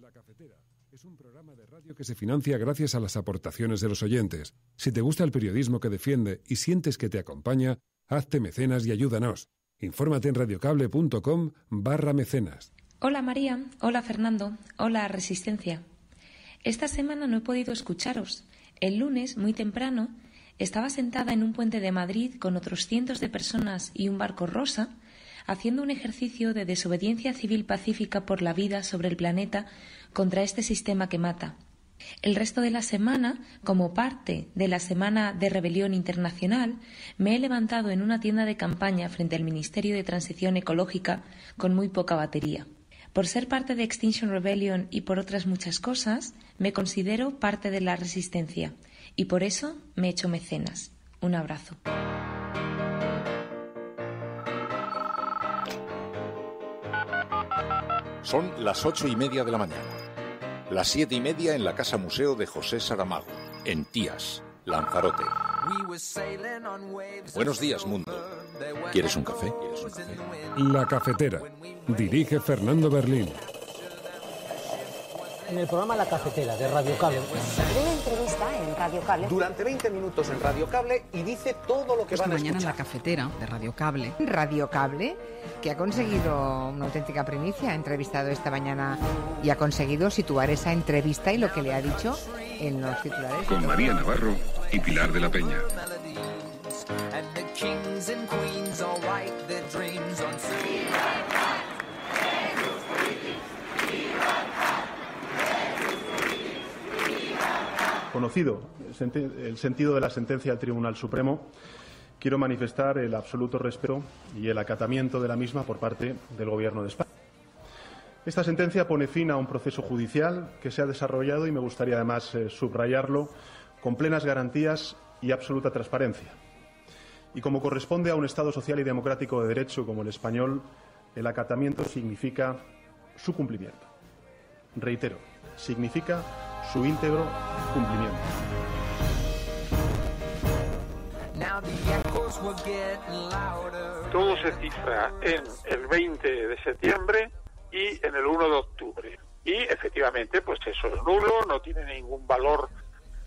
La Cafetera es un programa de radio que se financia gracias a las aportaciones de los oyentes. Si te gusta el periodismo que defiende y sientes que te acompaña, hazte mecenas y ayúdanos. Infórmate en radiocable.com barra mecenas. Hola María, hola Fernando, hola Resistencia. Esta semana no he podido escucharos. El lunes, muy temprano, estaba sentada en un puente de Madrid con otros cientos de personas y un barco rosa haciendo un ejercicio de desobediencia civil pacífica por la vida sobre el planeta contra este sistema que mata. El resto de la semana, como parte de la Semana de Rebelión Internacional, me he levantado en una tienda de campaña frente al Ministerio de Transición Ecológica con muy poca batería. Por ser parte de Extinction Rebellion y por otras muchas cosas, me considero parte de la resistencia y por eso me echo mecenas. Un abrazo. Son las ocho y media de la mañana. Las siete y media en la Casa Museo de José Saramago, en Tías, Lanzarote. Buenos días, mundo. ¿Quieres un café? La cafetera. Dirige Fernando Berlín. En el programa La Cafetera de Radio Cable. Durante 20 minutos en Radio Cable y dice todo lo que Esta mañana en la cafetera de Radio Cable. Radio Cable, que ha conseguido una auténtica primicia, ha entrevistado esta mañana y ha conseguido situar esa entrevista y lo que le ha dicho en los titulares. Con María Navarro y Pilar de la Peña. Conocido el sentido de la sentencia del Tribunal Supremo, quiero manifestar el absoluto respeto y el acatamiento de la misma por parte del Gobierno de España. Esta sentencia pone fin a un proceso judicial que se ha desarrollado y me gustaría además eh, subrayarlo con plenas garantías y absoluta transparencia. Y como corresponde a un Estado social y democrático de derecho como el español, el acatamiento significa su cumplimiento. Reitero, significa su íntegro cumplimiento. Todo se cifra en el 20 de septiembre y en el 1 de octubre. Y efectivamente, pues eso es nulo, no tiene ningún valor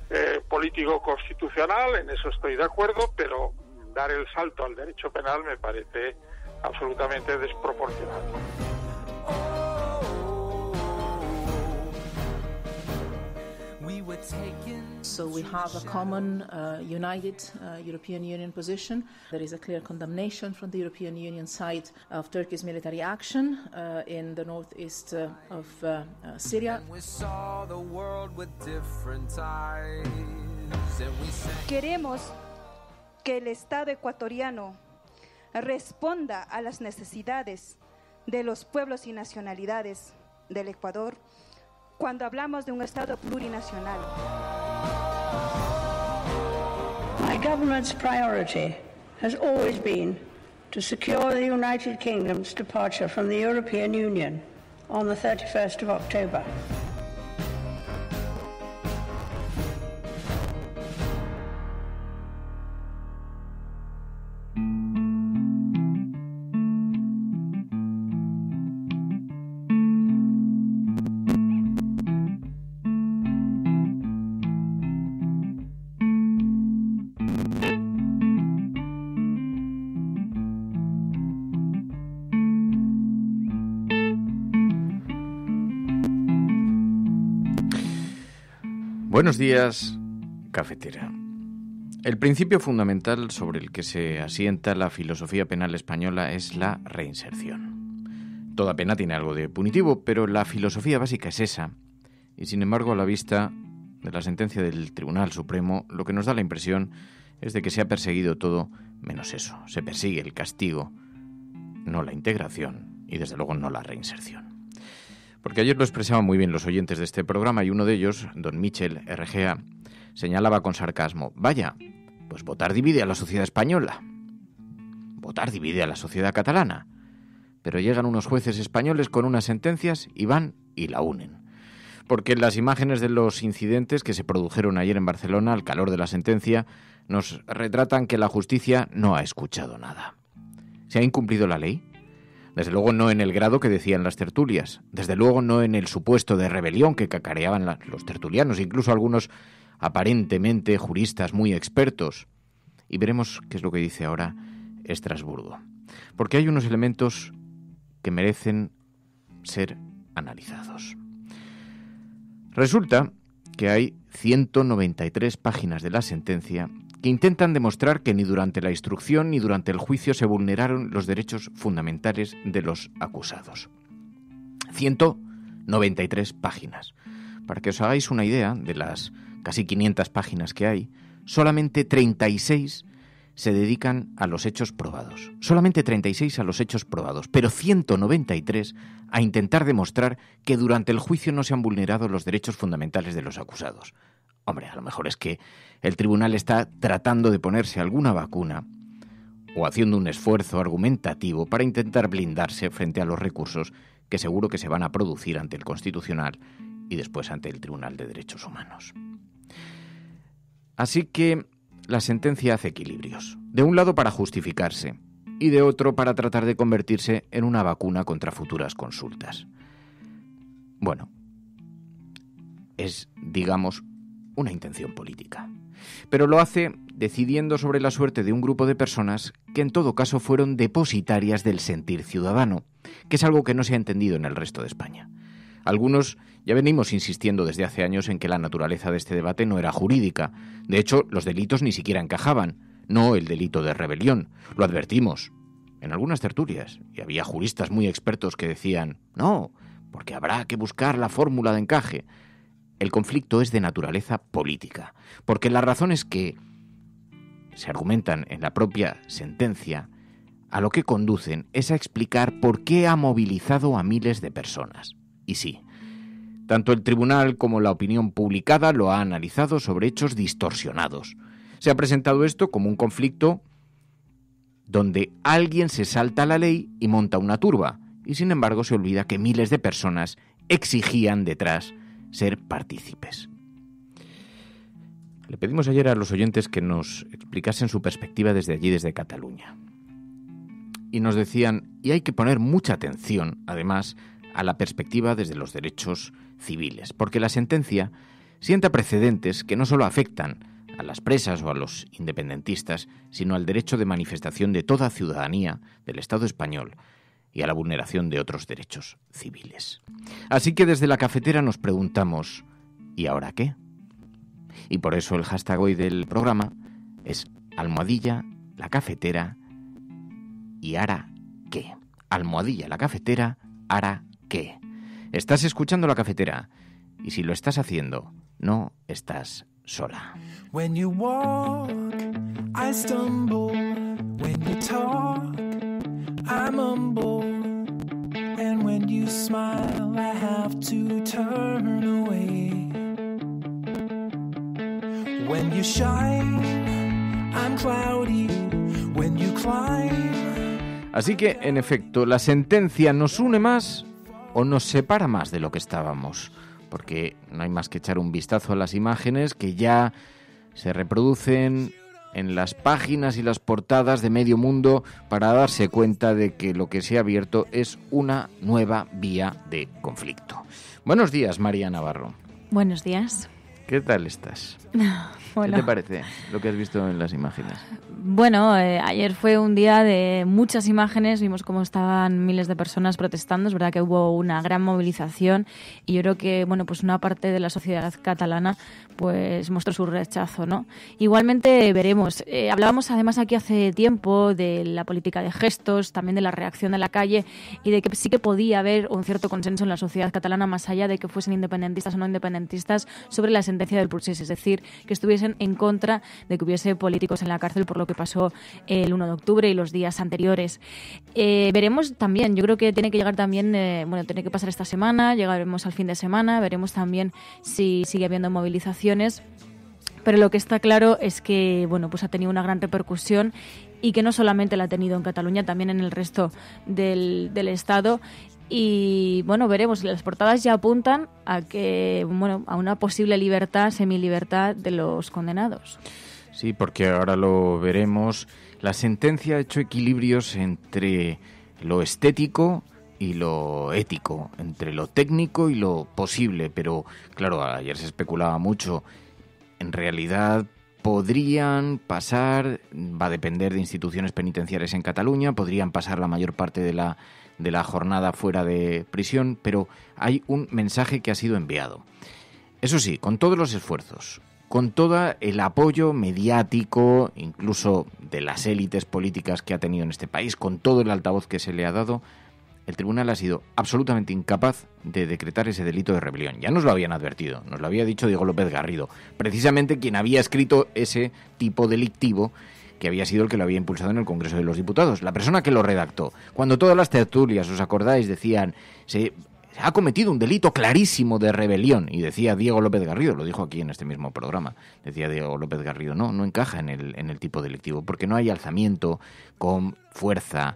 eh, político constitucional, en eso estoy de acuerdo, pero dar el salto al derecho penal me parece absolutamente desproporcionado. Oh, So we have a common, uh, united uh, European Union position. There is a clear condemnation from the European Union side of Turkey's military action uh, in the northeast of Syria. Queremos que el Estado ecuatoriano responda a las necesidades de los pueblos y nacionalidades del Ecuador cuando hablamos de un Estado plurinacional. My government's priority has always been to secure the United Kingdom's departure from the European Union on the 31st of October. Buenos días, cafetera. El principio fundamental sobre el que se asienta la filosofía penal española es la reinserción. Toda pena tiene algo de punitivo, pero la filosofía básica es esa, y sin embargo a la vista de la sentencia del Tribunal Supremo, lo que nos da la impresión es de que se ha perseguido todo menos eso. Se persigue el castigo, no la integración y desde luego no la reinserción. Porque ayer lo expresaban muy bien los oyentes de este programa y uno de ellos, don Michel RGA, señalaba con sarcasmo, vaya, pues votar divide a la sociedad española. Votar divide a la sociedad catalana. Pero llegan unos jueces españoles con unas sentencias y van y la unen. Porque las imágenes de los incidentes que se produjeron ayer en Barcelona al calor de la sentencia nos retratan que la justicia no ha escuchado nada. ¿Se ha incumplido la ley? Desde luego no en el grado que decían las tertulias, desde luego no en el supuesto de rebelión que cacareaban los tertulianos, incluso algunos aparentemente juristas muy expertos. Y veremos qué es lo que dice ahora Estrasburgo. Porque hay unos elementos que merecen ser analizados. Resulta que hay 193 páginas de la sentencia que intentan demostrar que ni durante la instrucción ni durante el juicio se vulneraron los derechos fundamentales de los acusados. 193 páginas. Para que os hagáis una idea de las casi 500 páginas que hay, solamente 36 se dedican a los hechos probados. Solamente 36 a los hechos probados, pero 193 a intentar demostrar que durante el juicio no se han vulnerado los derechos fundamentales de los acusados. Hombre, a lo mejor es que el tribunal está tratando de ponerse alguna vacuna o haciendo un esfuerzo argumentativo para intentar blindarse frente a los recursos que seguro que se van a producir ante el Constitucional y después ante el Tribunal de Derechos Humanos. Así que la sentencia hace equilibrios. De un lado para justificarse y de otro para tratar de convertirse en una vacuna contra futuras consultas. Bueno, es, digamos, una intención política. Pero lo hace decidiendo sobre la suerte de un grupo de personas que en todo caso fueron depositarias del sentir ciudadano, que es algo que no se ha entendido en el resto de España. Algunos ya venimos insistiendo desde hace años en que la naturaleza de este debate no era jurídica. De hecho, los delitos ni siquiera encajaban, no el delito de rebelión. Lo advertimos en algunas tertulias, y había juristas muy expertos que decían, no, porque habrá que buscar la fórmula de encaje el conflicto es de naturaleza política, porque las razones que se argumentan en la propia sentencia a lo que conducen es a explicar por qué ha movilizado a miles de personas. Y sí, tanto el tribunal como la opinión publicada lo ha analizado sobre hechos distorsionados. Se ha presentado esto como un conflicto donde alguien se salta la ley y monta una turba, y sin embargo se olvida que miles de personas exigían detrás ser partícipes. Le pedimos ayer a los oyentes que nos explicasen su perspectiva desde allí, desde Cataluña. Y nos decían, y hay que poner mucha atención, además, a la perspectiva desde los derechos civiles, porque la sentencia sienta precedentes que no solo afectan a las presas o a los independentistas, sino al derecho de manifestación de toda ciudadanía del Estado español y a la vulneración de otros derechos civiles. Así que desde la cafetera nos preguntamos, ¿y ahora qué? Y por eso el hashtag hoy del programa es almohadilla, la cafetera y ahora qué. Almohadilla, la cafetera, ahora qué. Estás escuchando la cafetera y si lo estás haciendo, no estás sola. Así que, en efecto, la sentencia nos une más o nos separa más de lo que estábamos. Porque no hay más que echar un vistazo a las imágenes que ya se reproducen en las páginas y las portadas de medio mundo para darse cuenta de que lo que se ha abierto es una nueva vía de conflicto. Buenos días, María Navarro. Buenos días. ¿Qué tal estás? ¿Qué te parece lo que has visto en las imágenes? Bueno, eh, ayer fue un día de muchas imágenes, vimos cómo estaban miles de personas protestando, es verdad que hubo una gran movilización y yo creo que, bueno, pues una parte de la sociedad catalana pues mostró su rechazo, ¿no? Igualmente veremos, eh, hablábamos además aquí hace tiempo de la política de gestos, también de la reacción de la calle y de que sí que podía haber un cierto consenso en la sociedad catalana más allá de que fuesen independentistas o no independentistas sobre la sentencia del procés, es decir, que estuviesen en contra de que hubiese políticos en la cárcel por lo que pasó el 1 de octubre y los días anteriores. Eh, veremos también, yo creo que tiene que llegar también, eh, bueno, tiene que pasar esta semana, llegaremos al fin de semana, veremos también si sigue habiendo movilizaciones. Pero lo que está claro es que bueno, pues ha tenido una gran repercusión y que no solamente la ha tenido en Cataluña, también en el resto del, del Estado y bueno, veremos, las portadas ya apuntan a que bueno, a una posible libertad, semilibertad de los condenados. Sí, porque ahora lo veremos. La sentencia ha hecho equilibrios entre lo estético y lo ético, entre lo técnico y lo posible, pero claro, ayer se especulaba mucho. En realidad podrían pasar, va a depender de instituciones penitenciarias en Cataluña, podrían pasar la mayor parte de la de la jornada fuera de prisión, pero hay un mensaje que ha sido enviado. Eso sí, con todos los esfuerzos, con todo el apoyo mediático, incluso de las élites políticas que ha tenido en este país, con todo el altavoz que se le ha dado, el tribunal ha sido absolutamente incapaz de decretar ese delito de rebelión. Ya nos lo habían advertido, nos lo había dicho Diego López Garrido, precisamente quien había escrito ese tipo delictivo que había sido el que lo había impulsado en el Congreso de los Diputados, la persona que lo redactó. Cuando todas las tertulias, os acordáis, decían, se ha cometido un delito clarísimo de rebelión. Y decía Diego López Garrido, lo dijo aquí en este mismo programa, decía Diego López Garrido, no, no encaja en el, en el tipo delictivo, porque no hay alzamiento con fuerza,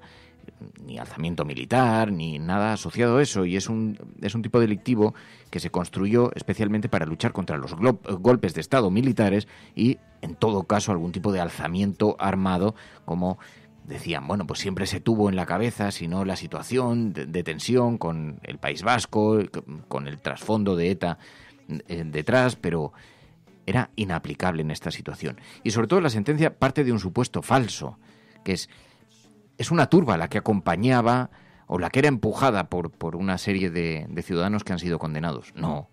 ni alzamiento militar, ni nada asociado a eso, y es un, es un tipo delictivo que se construyó especialmente para luchar contra los golpes de Estado militares y, en todo caso, algún tipo de alzamiento armado, como decían, bueno, pues siempre se tuvo en la cabeza, si no, la situación de, tensión con el País Vasco, con el trasfondo de ETA eh, detrás, pero era inaplicable en esta situación. Y sobre todo la sentencia parte de un supuesto falso, que es es una turba la que acompañaba o la que era empujada por, por una serie de, de ciudadanos que han sido condenados. No,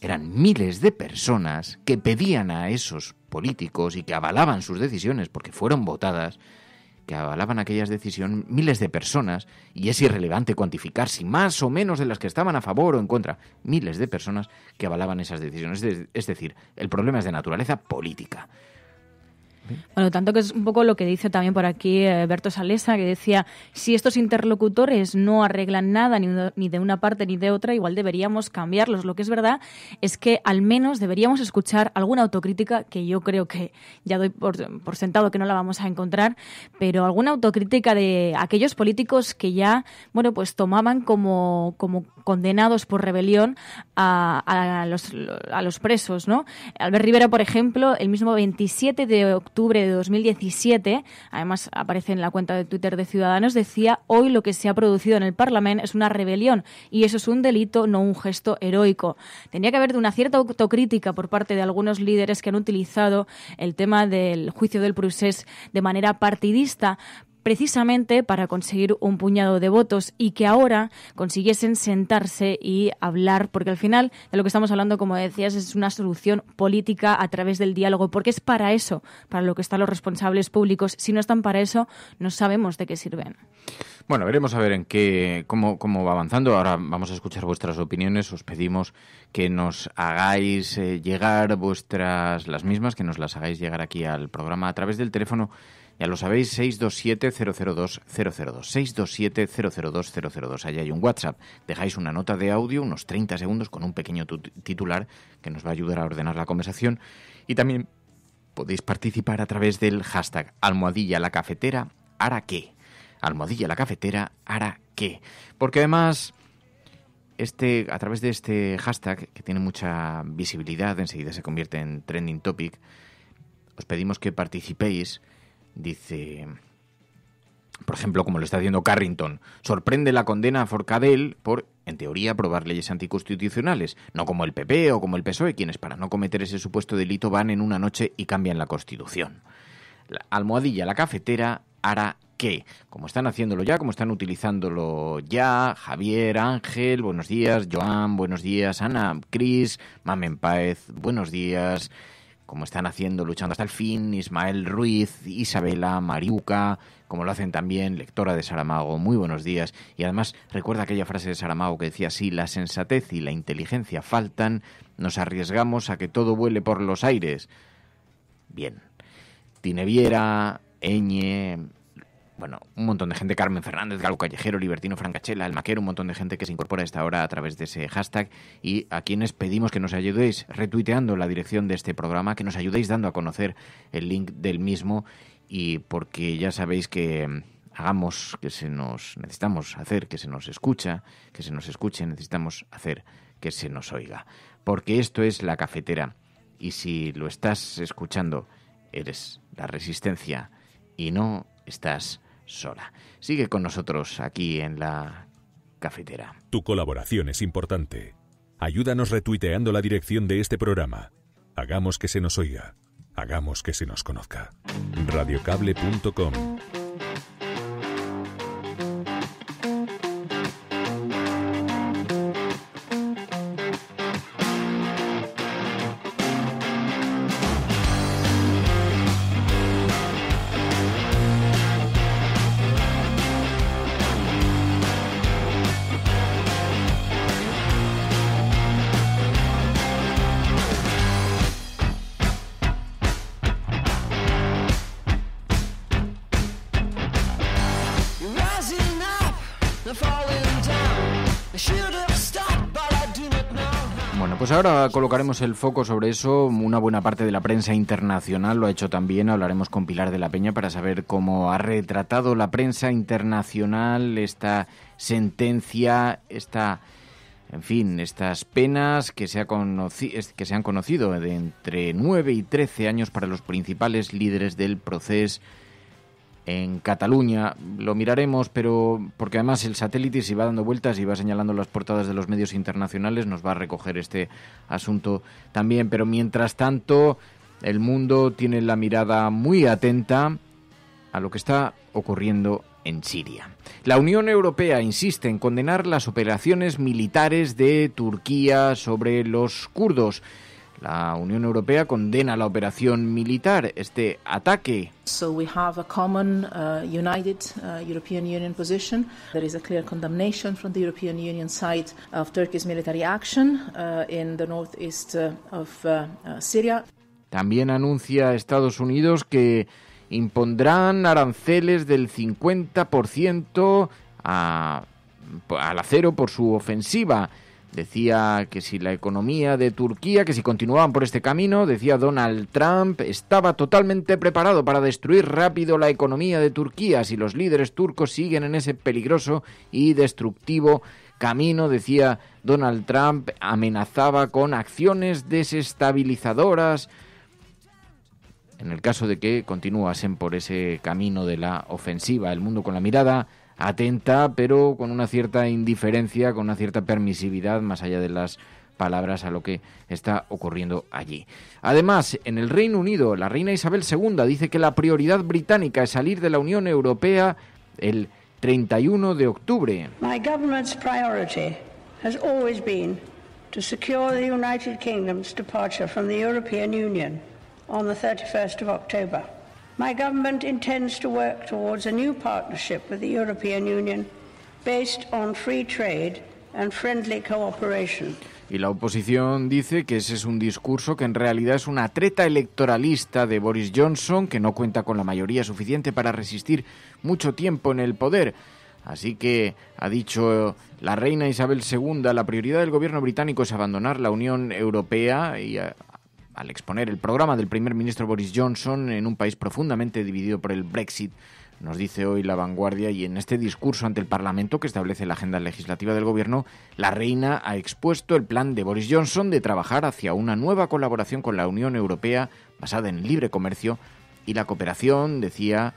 eran miles de personas que pedían a esos políticos y que avalaban sus decisiones porque fueron votadas, que avalaban aquellas decisiones, miles de personas, y es irrelevante cuantificar si más o menos de las que estaban a favor o en contra, miles de personas que avalaban esas decisiones. Es decir, el problema es de naturaleza política. Bueno, tanto que es un poco lo que dice también por aquí eh, Berto Salesa, que decía, si estos interlocutores no arreglan nada ni, ni, de una parte ni de otra, igual deberíamos cambiarlos. Lo que es verdad es que al menos deberíamos escuchar alguna autocrítica, que yo creo que ya doy por, por sentado que no la vamos a encontrar, pero alguna autocrítica de aquellos políticos que ya, bueno, pues tomaban como, como condenados por rebelión a, los, presos. ¿no? Albert Rivera, por ejemplo, el mismo 27 de octubre de 2017, además aparece en la cuenta de Twitter de Ciudadanos, decía, hoy lo que se ha producido en el Parlamento es una rebelión y eso es un delito, no un gesto heroico. Tenía que haber de una cierta autocrítica por parte de algunos líderes que han utilizado el tema del juicio del Prusés de manera partidista, precisamente para conseguir un puñado de votos y que ahora consiguiesen sentarse y hablar, porque al final de lo que estamos hablando, como decías, es una solución política a través del diálogo, porque es para eso, para lo que están los responsables públicos. Si no están para eso, no sabemos de qué sirven. Bueno, veremos a ver en qué, cómo, cómo va avanzando. Ahora vamos a escuchar vuestras opiniones. Os pedimos que nos hagáis eh, llegar vuestras, las mismas, que nos las hagáis llegar aquí al programa a través del teléfono ya lo sabéis, 627-002-002. 627-002-002. Allá hay un WhatsApp. Dejáis una nota de audio, unos 30 segundos, con un pequeño titular que nos va a ayudar a ordenar la conversación. Y también podéis participar a través del hashtag almohadilla la cafetera, qué? Almohadilla la cafetera, qué? Porque además este, a través de este hashtag, que tiene mucha visibilidad, enseguida se convierte en trending topic, os pedimos que participéis Dice, por ejemplo, como lo está haciendo Carrington, sorprende la condena a Forcadell por, en teoría, aprobar leyes anticonstitucionales, no como el PP o como el PSOE, quienes para no cometer ese supuesto delito van en una noche y cambian la Constitución. La almohadilla, la cafetera, hará qué. como están haciéndolo ya, como están utilizándolo ya, Javier, Ángel, buenos días, Joan, buenos días, Ana, Cris, Mamen Páez, buenos días, como están haciendo luchando hasta el fin, Ismael Ruiz, Isabela, Mariuca, como lo hacen también, lectora de Saramago, muy buenos días. Y además recuerda aquella frase de Saramago que decía, si la sensatez y la inteligencia faltan, nos arriesgamos a que todo vuele por los aires. Bien. Tineviera, Eñe, bueno, un montón de gente, Carmen Fernández, Galo Callejero, Libertino Francachela, El Maquero, un montón de gente que se incorpora a esta hora a través de ese hashtag y a quienes pedimos que nos ayudéis retuiteando la dirección de este programa, que nos ayudéis dando a conocer el link del mismo y porque ya sabéis que mm, hagamos que se nos necesitamos hacer que se nos escucha, que se nos escuche, necesitamos hacer que se nos oiga, porque esto es la cafetera y si lo estás escuchando eres la resistencia y no estás sola. Sigue con nosotros aquí en la cafetera. Tu colaboración es importante. Ayúdanos retuiteando la dirección de este programa. Hagamos que se nos oiga. Hagamos que se nos conozca. Radiocable.com el foco sobre eso, una buena parte de la prensa internacional lo ha hecho también. Hablaremos con Pilar de la Peña para saber cómo ha retratado la prensa internacional esta sentencia, esta, en fin, estas penas que se, que se han conocido de entre 9 y 13 años para los principales líderes del proceso en Cataluña. Lo miraremos, pero porque además el satélite, si va dando vueltas y va señalando las portadas de los medios internacionales, nos va a recoger este asunto también. Pero mientras tanto, el mundo tiene la mirada muy atenta a lo que está ocurriendo en Siria. La Unión Europea insiste en condenar las operaciones militares de Turquía sobre los kurdos. La Unión Europea condena la operación militar, este ataque. So we have a common uh, united uh, European Union position. There is a clear condemnation from the European Union side of Turkey's military action uh, in the northeast of Syria. También anuncia Estados Unidos que impondrán aranceles del 50% a, al acero por su ofensiva Decía que si la economía de Turquía, que si continuaban por este camino, decía Donald Trump, estaba totalmente preparado para destruir rápido la economía de Turquía si los líderes turcos siguen en ese peligroso y destructivo camino, decía Donald Trump, amenazaba con acciones desestabilizadoras en el caso de que continuasen por ese camino de la ofensiva. El mundo con la mirada atenta, pero con una cierta indiferencia, con una cierta permisividad, más allá de las palabras a lo que está ocurriendo allí. Además, en el Reino Unido, la reina Isabel II dice que la prioridad británica es salir de la Unión Europea el 31 de octubre. My government's priority has always been to secure the United Kingdom's departure from the European Union on 31st my government intends to work towards a new partnership with the European Union based on free trade and friendly cooperation. Y la oposición dice que ese es un discurso que en realidad es una treta electoralista de Boris Johnson que no cuenta con la mayoría suficiente para resistir mucho tiempo en el poder. Así que, ha dicho la reina Isabel II, la prioridad del gobierno británico es abandonar la Unión Europea y al exponer el programa del primer ministro Boris Johnson en un país profundamente dividido por el Brexit, nos dice hoy la vanguardia y en este discurso ante el Parlamento que establece la agenda legislativa del Gobierno, la reina ha expuesto el plan de Boris Johnson de trabajar hacia una nueva colaboración con la Unión Europea basada en libre comercio y la cooperación, decía,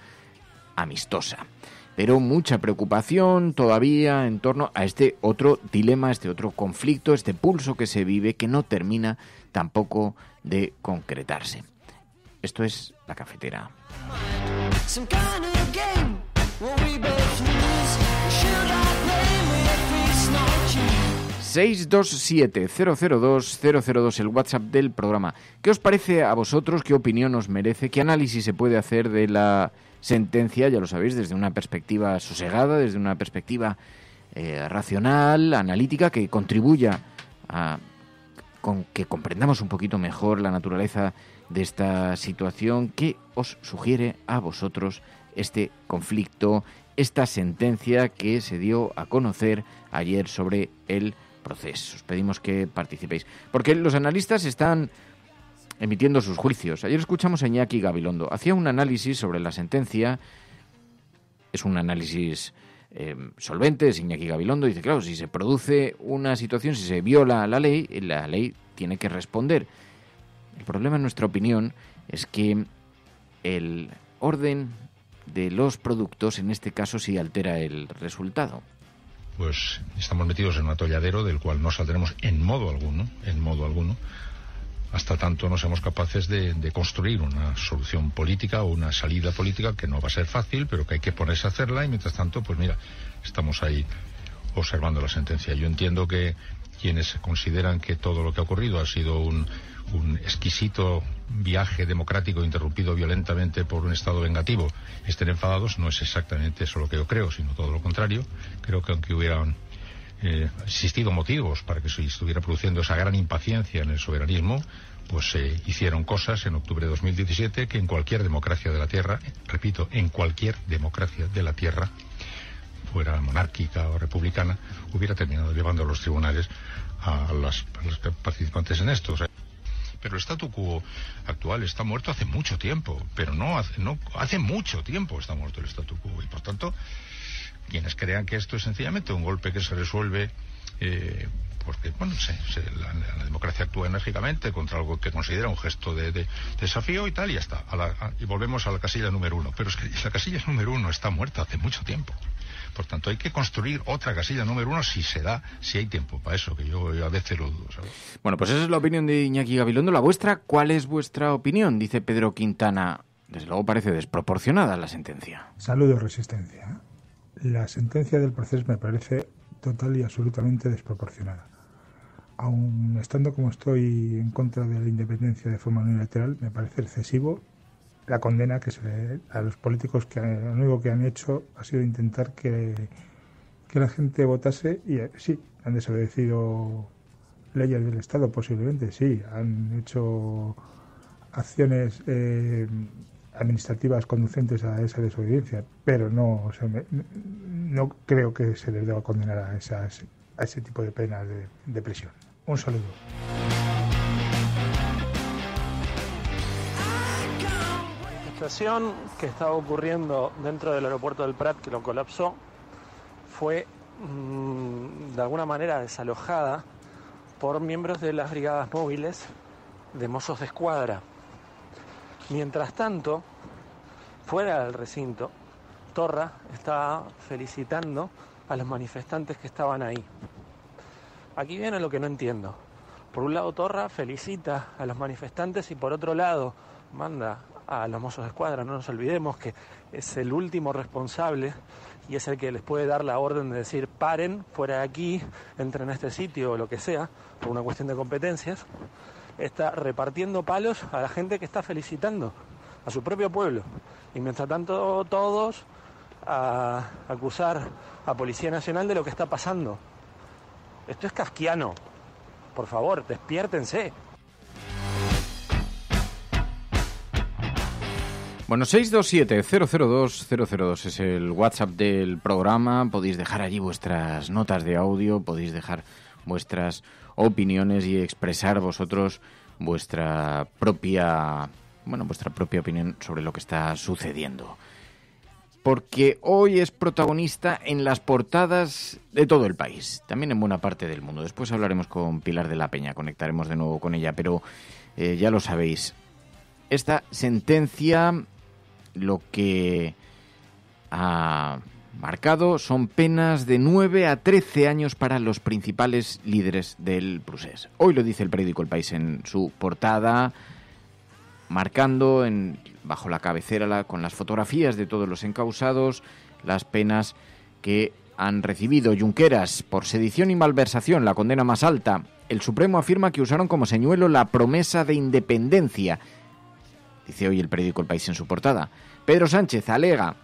amistosa. Pero mucha preocupación todavía en torno a este otro dilema, este otro conflicto, este pulso que se vive que no termina tampoco de concretarse. Esto es La Cafetera. ...627-002-002... ...el WhatsApp del programa... ...¿qué os parece a vosotros? ¿Qué opinión os merece? ¿Qué análisis se puede hacer de la sentencia? Ya lo sabéis, desde una perspectiva sosegada... ...desde una perspectiva eh, racional, analítica... ...que contribuya a con que comprendamos un poquito mejor la naturaleza de esta situación. ¿Qué os sugiere a vosotros este conflicto, esta sentencia que se dio a conocer ayer sobre el proceso? Os pedimos que participéis, porque los analistas están emitiendo sus juicios. Ayer escuchamos a Iñaki Gabilondo. Hacía un análisis sobre la sentencia. Es un análisis eh, solventes, Iñaki Gabilondo, dice, claro, si se produce una situación, si se viola la ley, la ley tiene que responder. El problema, en nuestra opinión, es que el orden de los productos en este caso sí altera el resultado. Pues estamos metidos en un atolladero del cual no saldremos en modo alguno, en modo alguno hasta tanto no seamos capaces de, construir una solución política o una salida política que no va a ser fácil, pero que hay que ponerse a hacerla y mientras tanto, pues mira, estamos ahí observando la sentencia. Yo entiendo que quienes consideran que todo lo que ha ocurrido ha sido un, un exquisito viaje democrático interrumpido violentamente por un Estado vengativo estén enfadados, no es exactamente eso lo que yo creo, sino todo lo contrario. Creo que aunque hubieran eh, existido motivos para que se estuviera produciendo esa gran impaciencia en el soberanismo, pues se hicieron cosas en octubre de 2017 que en cualquier democracia de la Tierra, repito, en cualquier democracia de la Tierra, fuera monárquica o republicana, hubiera terminado llevando a los tribunales a los participantes en esto. pero el statu quo actual está muerto hace mucho tiempo, pero no hace, no, hace mucho tiempo está muerto el statu quo y por tanto quienes crean que esto es sencillamente un golpe que se resuelve eh, porque bueno, se, la, democracia actúa enérgicamente contra algo que considera un gesto de, desafío y tal, y ya está. y volvemos a la casilla número uno. Pero es que la casilla número uno está muerta hace mucho tiempo. Por tanto, hay que construir otra casilla número uno si se da, si hay tiempo para eso, que yo, a veces lo dudo. Bueno, pues esa es la opinión de Iñaki Gabilondo. ¿La vuestra? ¿Cuál es vuestra opinión? Dice Pedro Quintana. Desde luego parece desproporcionada la sentencia. Saludos, Resistencia. ¿eh? La sentencia del proceso me parece total y absolutamente desproporcionada. Aun estando como estoy en contra de la independencia de forma unilateral, me parece excesivo la condena que se le a los políticos que lo único que han hecho ha sido intentar que, que la gente votase y eh, sí, han desobedecido leyes del Estado posiblemente, sí, han hecho acciones eh, administrativas conducentes a esa desobediencia, pero no, no creo que se les deba condenar a, a ese tipo de penas de, de prisión. Un saludo. La situación que estaba ocurriendo dentro del aeropuerto del Prat, que lo colapsó, fue mm, de alguna manera desalojada por miembros de las brigadas móviles de mozos de escuadra. Mientras tanto, fuera del recinto, Torra está felicitando a los manifestantes que estaban ahí. Aquí viene lo que no entiendo. Por un lado, Torra felicita a los manifestantes y por otro lado, manda a los mozos de escuadra. No nos olvidemos que es el último responsable y es el que les puede dar la orden de decir paren fuera de aquí, entren a este sitio o lo que sea, por una cuestión de competencias está repartiendo palos a la gente que está felicitando a su propio pueblo. Y mientras tanto todos a acusar a Policía Nacional de lo que está pasando. Esto es casquiano. Por favor, despiértense. Bueno, 627-002-002 es el WhatsApp del programa. Podéis dejar allí vuestras notas de audio, podéis dejar vuestras opiniones y expresar vosotros vuestra propia, bueno, vuestra propia opinión sobre lo que está sucediendo. Porque hoy es protagonista en las portadas de todo el país, también en buena parte del mundo. Después hablaremos con Pilar de la Peña, conectaremos de nuevo con ella, pero eh, ya lo sabéis. Esta sentencia lo que ha marcado son penas de 9 a 13 años para los principales líderes del Prusés. Hoy lo dice el periódico El País en su portada, marcando en, bajo la cabecera con las fotografías de todos los encausados las penas que han recibido Junqueras por sedición y malversación, la condena más alta. El Supremo afirma que usaron como señuelo la promesa de independencia. Dice hoy el periódico El País en su portada. Pedro Sánchez alega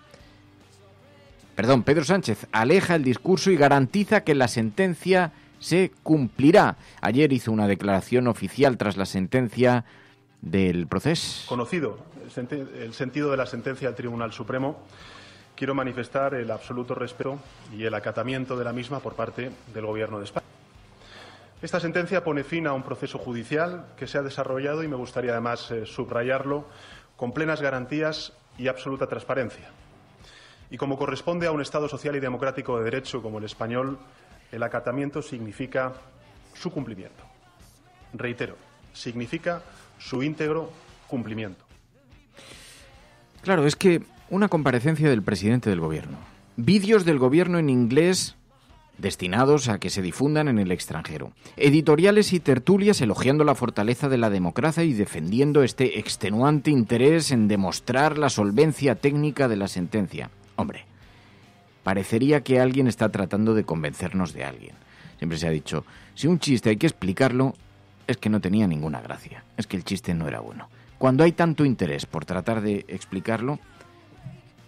perdón, Pedro Sánchez aleja el discurso y garantiza que la sentencia se cumplirá. Ayer hizo una declaración oficial tras la sentencia del proceso. Conocido el, sentido de la sentencia del Tribunal Supremo, quiero manifestar el absoluto respeto y el acatamiento de la misma por parte del Gobierno de España. Esta sentencia pone fin a un proceso judicial que se ha desarrollado y me gustaría además eh, subrayarlo con plenas garantías y absoluta transparencia. Y como corresponde a un Estado social y democrático de derecho como el español, el acatamiento significa su cumplimiento. Reitero, significa su íntegro cumplimiento. Claro, es que una comparecencia del presidente del gobierno, vídeos del gobierno en inglés destinados a que se difundan en el extranjero, editoriales y tertulias elogiando la fortaleza de la democracia y defendiendo este extenuante interés en demostrar la solvencia técnica de la sentencia, Hombre, parecería que alguien está tratando de convencernos de alguien. Siempre se ha dicho, si un chiste hay que explicarlo, es que no tenía ninguna gracia, es que el chiste no era bueno. Cuando hay tanto interés por tratar de explicarlo,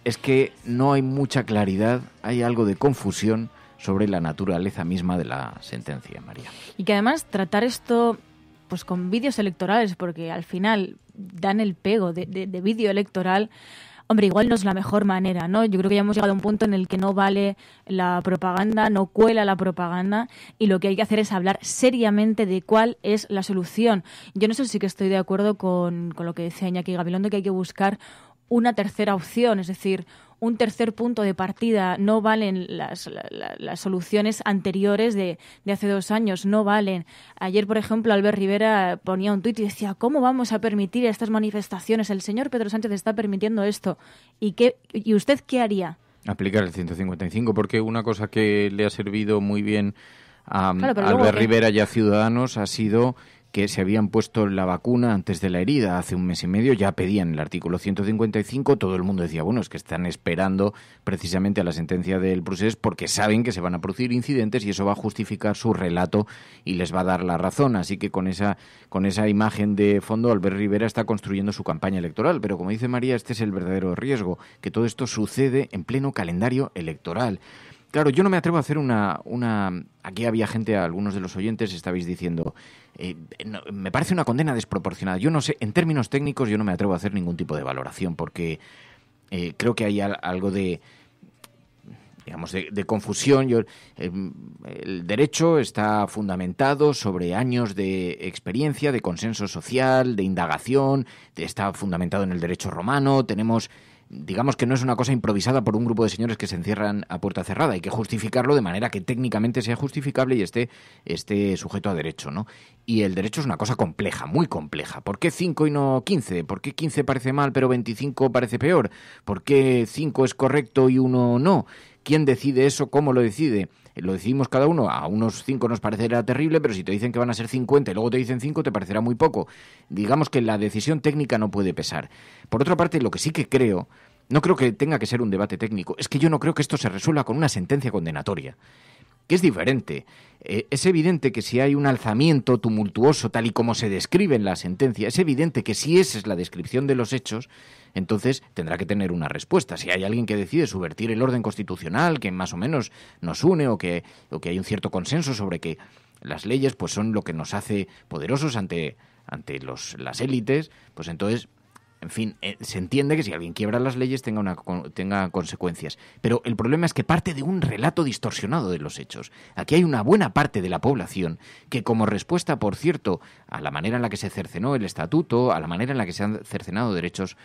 es que no hay mucha claridad, hay algo de confusión sobre la naturaleza misma de la sentencia, María. Y que además tratar esto pues con vídeos electorales, porque al final dan el pego de, de vídeo electoral, Hombre, igual no es la mejor manera, ¿no? Yo creo que ya hemos llegado a un punto en el que no vale la propaganda, no cuela la propaganda y lo que hay que hacer es hablar seriamente de cuál es la solución. Yo no sé si que estoy de acuerdo con, con lo que decía Iñaki Gabilondo, que hay que buscar una tercera opción, es decir, un tercer punto de partida, no valen las, soluciones anteriores de, hace dos años, no valen. Ayer, por ejemplo, Albert Rivera ponía un tuit y decía, ¿cómo vamos a permitir estas manifestaciones? El señor Pedro Sánchez está permitiendo esto. ¿Y, qué, y usted qué haría? Aplicar el 155, porque una cosa que le ha servido muy bien a Albert Rivera y a Ciudadanos ha sido que se habían puesto la vacuna antes de la herida hace un mes y medio, ya pedían el artículo 155, todo el mundo decía, bueno, es que están esperando precisamente a la sentencia del proceso porque saben que se van a producir incidentes y eso va a justificar su relato y les va a dar la razón. Así que con esa, con esa imagen de fondo, Albert Rivera está construyendo su campaña electoral, pero como dice María, este es el verdadero riesgo, que todo esto sucede en pleno calendario electoral. Claro, yo no me atrevo a hacer una, una... Aquí había gente, algunos de los oyentes estabais diciendo, eh, me parece una condena desproporcionada. Yo no sé, en términos técnicos yo no me atrevo a hacer ningún tipo de valoración porque eh, creo que hay algo de digamos, de, confusión. Eh, el derecho está fundamentado sobre años de experiencia, de consenso social, de indagación, está fundamentado en el derecho romano, tenemos digamos que no es una cosa improvisada por un grupo de señores que se encierran a puerta cerrada. Hay que justificarlo de manera que técnicamente sea justificable y esté, esté sujeto a derecho, ¿no? Y el derecho es una cosa compleja, muy compleja. ¿Por qué 5 y no 15? ¿Por qué 15 parece mal pero 25 parece peor? ¿Por qué 5 es correcto y uno no? ¿Quién decide eso? ¿Cómo lo decide? Eh, lo decimos cada uno, a unos 5 nos parecerá terrible, pero si te dicen que van a ser 50 y luego te dicen 5 te parecerá muy poco. Digamos que la decisión técnica no puede pesar. Por otra parte, lo que sí que creo, no creo que tenga que ser un debate técnico, es que yo no creo que esto se resuelva con una sentencia condenatoria que es diferente. Eh, es evidente que si hay un alzamiento tumultuoso tal y como se describe en la sentencia, es evidente que si esa es la descripción de los hechos, entonces tendrá que tener una respuesta. Si hay alguien que decide subvertir el orden constitucional, que más o menos nos une o que, hay un cierto consenso sobre que las leyes pues son lo que nos hace poderosos ante, los, las élites, pues entonces en fin, eh, se entiende que si alguien quiebra las leyes tenga, una, tenga consecuencias. Pero el problema es que parte de un relato distorsionado de los hechos. Aquí hay una buena parte de la población que como respuesta, por cierto, a la manera en la que se cercenó el estatuto, a la manera en la que se han cercenado derechos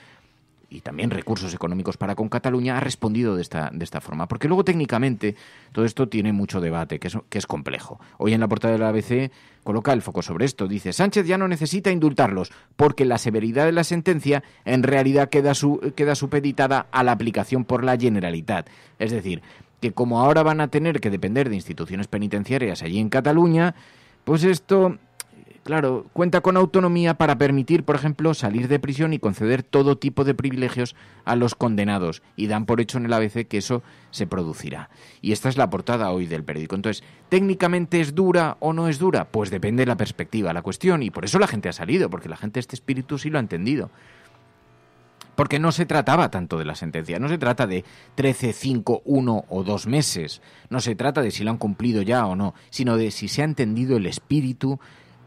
y también recursos económicos para con Cataluña, ha respondido de esta, de esta forma. Porque luego técnicamente todo esto tiene mucho debate, que es, complejo. Hoy en la portada de la ABC coloca el foco sobre esto. Dice, Sánchez ya no necesita indultarlos, porque la severidad de la sentencia en realidad queda, su, queda supeditada a la aplicación por la Generalitat. Es decir, que como ahora van a tener que depender de instituciones penitenciarias allí en Cataluña, pues esto Claro, cuenta con autonomía para permitir, por ejemplo, salir de prisión y conceder todo tipo de privilegios a los condenados. Y dan por hecho en el ABC que eso se producirá. Y esta es la portada hoy del periódico. Entonces, ¿técnicamente es dura o no es dura? Pues depende de la perspectiva, la cuestión. Y por eso la gente ha salido, porque la gente este espíritu sí lo ha entendido porque no se trataba tanto de la sentencia, no se trata de 13, 5, 1 o 2 meses, no se trata de si lo han cumplido ya o no, sino de si se ha entendido el espíritu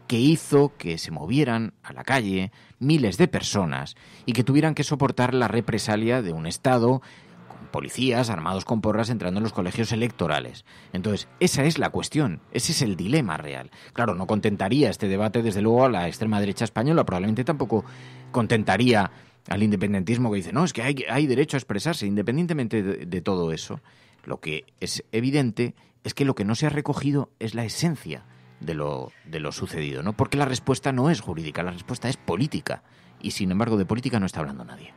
que hizo que se movieran a la calle miles de personas y que tuvieran que soportar la represalia de un Estado con policías armados con porras entrando en los colegios electorales. Entonces, esa es la cuestión, ese es el dilema real. Claro, no contentaría este debate, desde luego, a la extrema derecha española, probablemente tampoco contentaría al independentismo que dice, no, es que hay, derecho a expresarse independientemente de todo eso. Lo que es evidente es que lo que no se ha recogido es la esencia de lo, de lo sucedido, ¿no? Porque la respuesta no es jurídica, la respuesta es política. Y sin embargo, de política no está hablando nadie.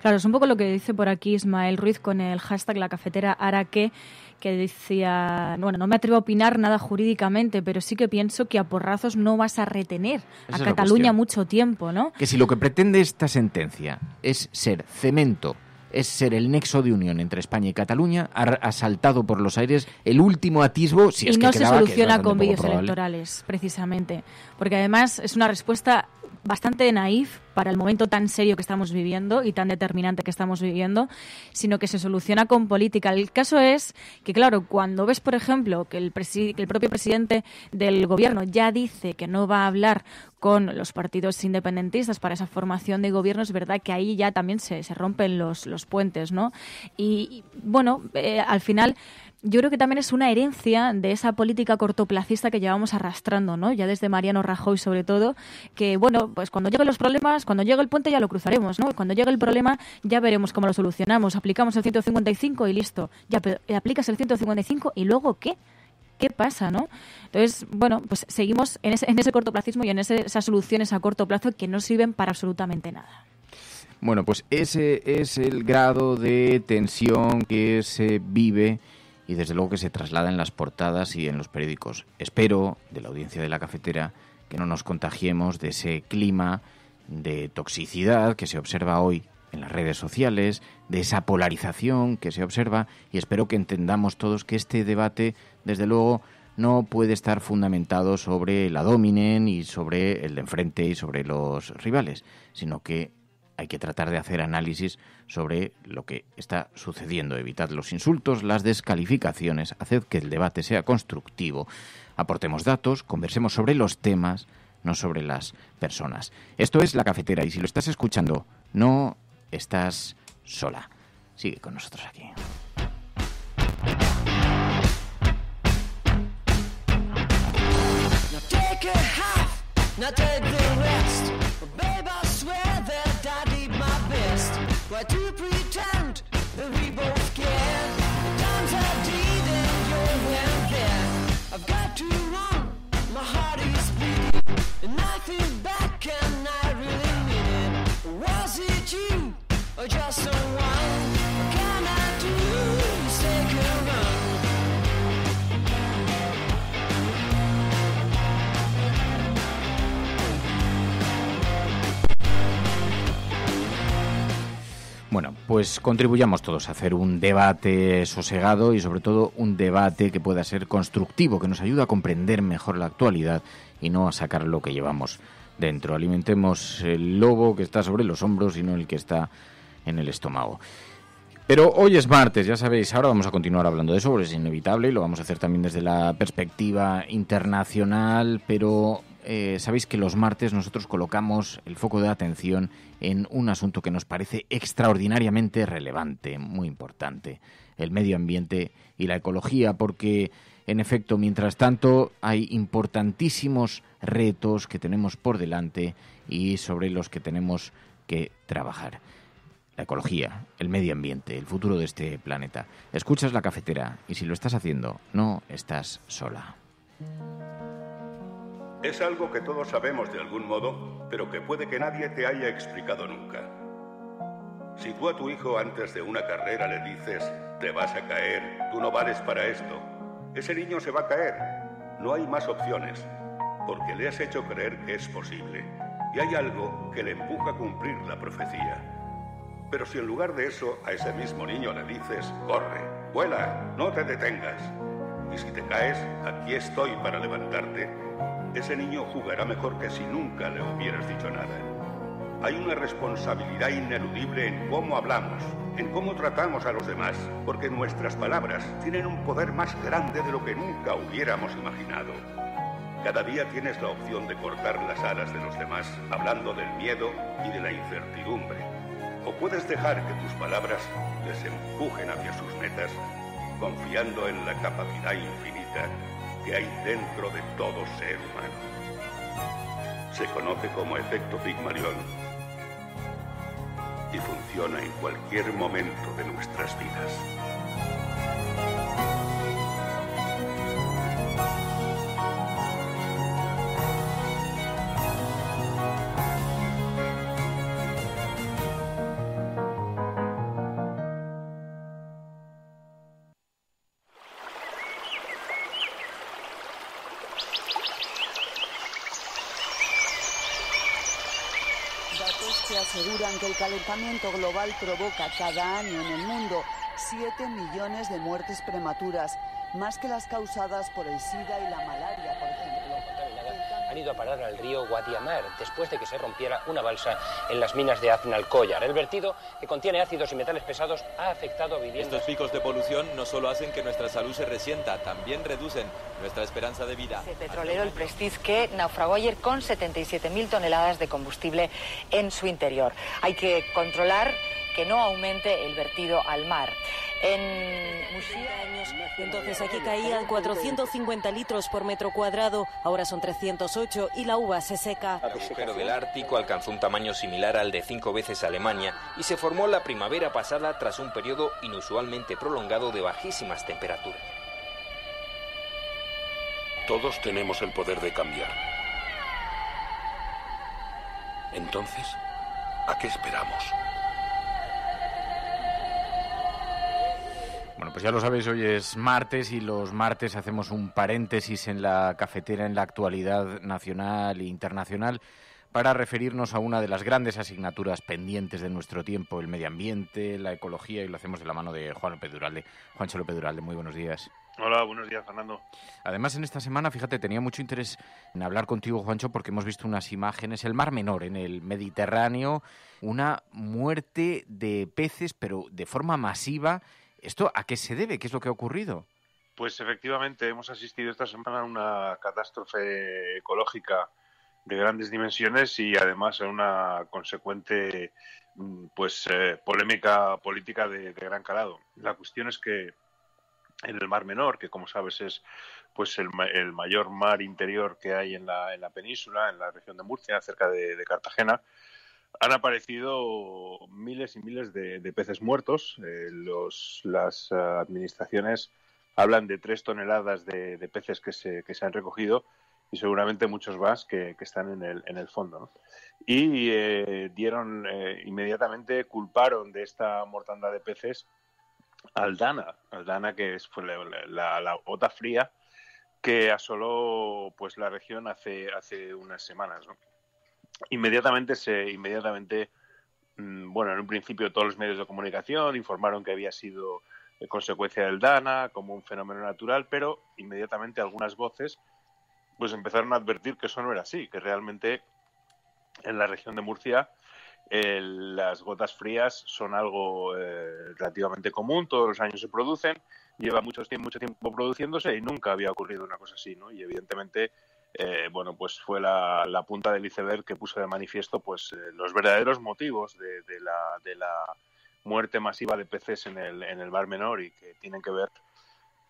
Claro, es un poco lo que dice por aquí Ismael Ruiz con el hashtag La Cafetera Araque, que decía, bueno, no me atrevo a opinar nada jurídicamente, pero sí que pienso que a porrazos no vas a retener a Cataluña mucho tiempo, ¿no? Que si lo que pretende esta sentencia es ser cemento es ser el nexo de unión entre España y Cataluña, ha asaltado por los aires el último atisbo, si y no que se soluciona con vídeos electorales, precisamente, porque además es una respuesta bastante naif para el momento tan serio que estamos viviendo y tan determinante que estamos viviendo, sino que se soluciona con política. El caso es que, claro, cuando ves, por ejemplo, que el, propio presidente del gobierno ya dice que no va a hablar con los partidos independentistas para esa formación de gobierno, es verdad que ahí ya también se, rompen los, puentes, ¿no? Y, bueno, eh, al final yo creo que también es una herencia de esa política cortoplacista que llevamos arrastrando, ¿no? Ya desde Mariano Rajoy sobre todo, que bueno, pues cuando lleguen los problemas, cuando llegue el puente ya lo cruzaremos, ¿no? Cuando llegue el problema ya veremos cómo lo solucionamos, aplicamos el 155 y listo. Ya aplicas el 155 y luego ¿qué? ¿Qué pasa, no? Entonces, bueno, pues seguimos en ese, cortoplacismo y en esas soluciones a corto plazo que no sirven para absolutamente nada. Bueno, pues ese es el grado de tensión que se vive y desde luego que se traslada en las portadas y en los periódicos. Espero, de la audiencia de la cafetera, que no nos contagiemos de ese clima de toxicidad que se observa hoy en las redes sociales, de esa polarización que se observa y espero que entendamos todos que este debate, desde luego, no puede estar fundamentado sobre la dominen y sobre el de enfrente y sobre los rivales, sino que hay que tratar de hacer análisis sobre lo que está sucediendo. Evitad los insultos, las descalificaciones, haced que el debate sea constructivo, aportemos datos, conversemos sobre los temas, no sobre las personas. Esto es La Cafetera y si lo estás escuchando, no estás sola. Sigue con nosotros aquí. Why do you pretend that we both scared? Times I did and you are went there. I've got to run, my heart is beating, and I think back and I really mean it. Was it you or just someone? pues contribuyamos todos a hacer un debate sosegado y sobre todo un debate que pueda ser constructivo, que nos ayude a comprender mejor la actualidad y no a sacar lo que llevamos dentro. Alimentemos el lobo que está sobre los hombros y no el que está en el estómago. Pero hoy es martes, ya sabéis, ahora vamos a continuar hablando de eso, porque es inevitable y lo vamos a hacer también desde la perspectiva internacional, pero eh, sabéis que los martes nosotros colocamos el foco de atención en un asunto que nos parece extraordinariamente relevante, muy importante, el medio ambiente y la ecología, porque en efecto, mientras tanto, hay importantísimos retos que tenemos por delante y sobre los que tenemos que trabajar. La ecología, el medio ambiente, el futuro de este planeta. Escuchas la cafetera y si lo estás haciendo, no estás sola. Es algo que todos sabemos de algún modo, pero que puede que nadie te haya explicado nunca. Si tú a tu hijo antes de una carrera le dices, te vas a caer, tú no vales para esto, ese niño se va a caer. No hay más opciones, porque le has hecho creer que es posible. Y hay algo que le empuja a cumplir la profecía. Pero si en lugar de eso a ese mismo niño le dices, corre, vuela, no te detengas. Y si te caes, aquí estoy para levantarte, ese niño jugará mejor que si nunca le hubieras dicho nada. Hay una responsabilidad ineludible en cómo hablamos, en cómo tratamos a los demás, porque nuestras palabras tienen un poder más grande de lo que nunca hubiéramos imaginado. Cada día tienes la opción de cortar las alas de los demás hablando del miedo y de la incertidumbre. O puedes dejar que tus palabras les empujen hacia sus metas, confiando en la capacidad infinita que hay dentro de todo ser humano. Se conoce como efecto Pigmalión y funciona en cualquier momento de nuestras vidas. aseguran que el calentamiento global provoca cada año en el mundo 7 millones de muertes prematuras, más que las causadas por el SIDA y la malaria, han ido a parar al río Guadiamar después de que se rompiera una balsa en las minas de Aznalcóllar. El vertido, que contiene ácidos y metales pesados, ha afectado a viviendas. Estos picos de polución no solo hacen que nuestra salud se resienta, también reducen nuestra esperanza de vida. El petrolero, el Prestige, que naufragó ayer con 77.000 toneladas de combustible en su interior. Hay que controlar que no aumente el vertido al mar en Entonces aquí caían 450 litros por metro cuadrado, ahora son 308 y la uva se seca. El agujero del Ártico alcanzó un tamaño similar al de cinco veces Alemania y se formó la primavera pasada tras un periodo inusualmente prolongado de bajísimas temperaturas. Todos tenemos el poder de cambiar. Entonces, ¿a qué esperamos? Bueno, pues ya lo sabéis, hoy es martes y los martes hacemos un paréntesis en la cafetera en la actualidad nacional e internacional para referirnos a una de las grandes asignaturas pendientes de nuestro tiempo, el medio ambiente, la ecología, y lo hacemos de la mano de Juan López Duralde. Juancho López Duralde, muy buenos días. Hola, buenos días, Fernando. Además, en esta semana, fíjate, tenía mucho interés en hablar contigo, Juancho, porque hemos visto unas imágenes, el Mar Menor, en el Mediterráneo, una muerte de peces, pero de forma masiva ¿Esto a qué se debe? ¿Qué es lo que ha ocurrido? Pues efectivamente hemos asistido esta semana a una catástrofe ecológica de grandes dimensiones y además a una consecuente mm, pues eh, polémica política de, gran calado. La cuestión es que en el Mar Menor, que como sabes es pues el, mayor mar interior que hay en la, península, en la región de Murcia, cerca de Cartagena, han aparecido miles y miles de, peces muertos. Eh, los, las eh, administraciones hablan de tres toneladas de, peces que se, han recogido y seguramente muchos más que, están en el, fondo. Y eh, dieron inmediatamente, culparon de esta mortandad de peces al Dana, al Dana que es fue pues, la, la, fría que asoló pues la región hace, hace unas semanas. ¿no? Inmediatamente se, inmediatamente, mm, bueno, en un principio todos los medios de comunicación informaron que había sido eh, consecuencia del Dana, como un fenómeno natural, pero inmediatamente algunas voces pues empezaron a advertir que eso no era así, que realmente en la región de Murcia eh, las gotas frías son algo eh, relativamente común, todos los años se producen, lleva mucho tiempo, mucho tiempo produciéndose y nunca había ocurrido una cosa así, ¿no? Y evidentemente eh, bueno, pues fue la, punta del iceberg que puso de manifiesto pues, eh, los verdaderos motivos de, la, muerte masiva de peces en el, en Mar Menor y que tienen que ver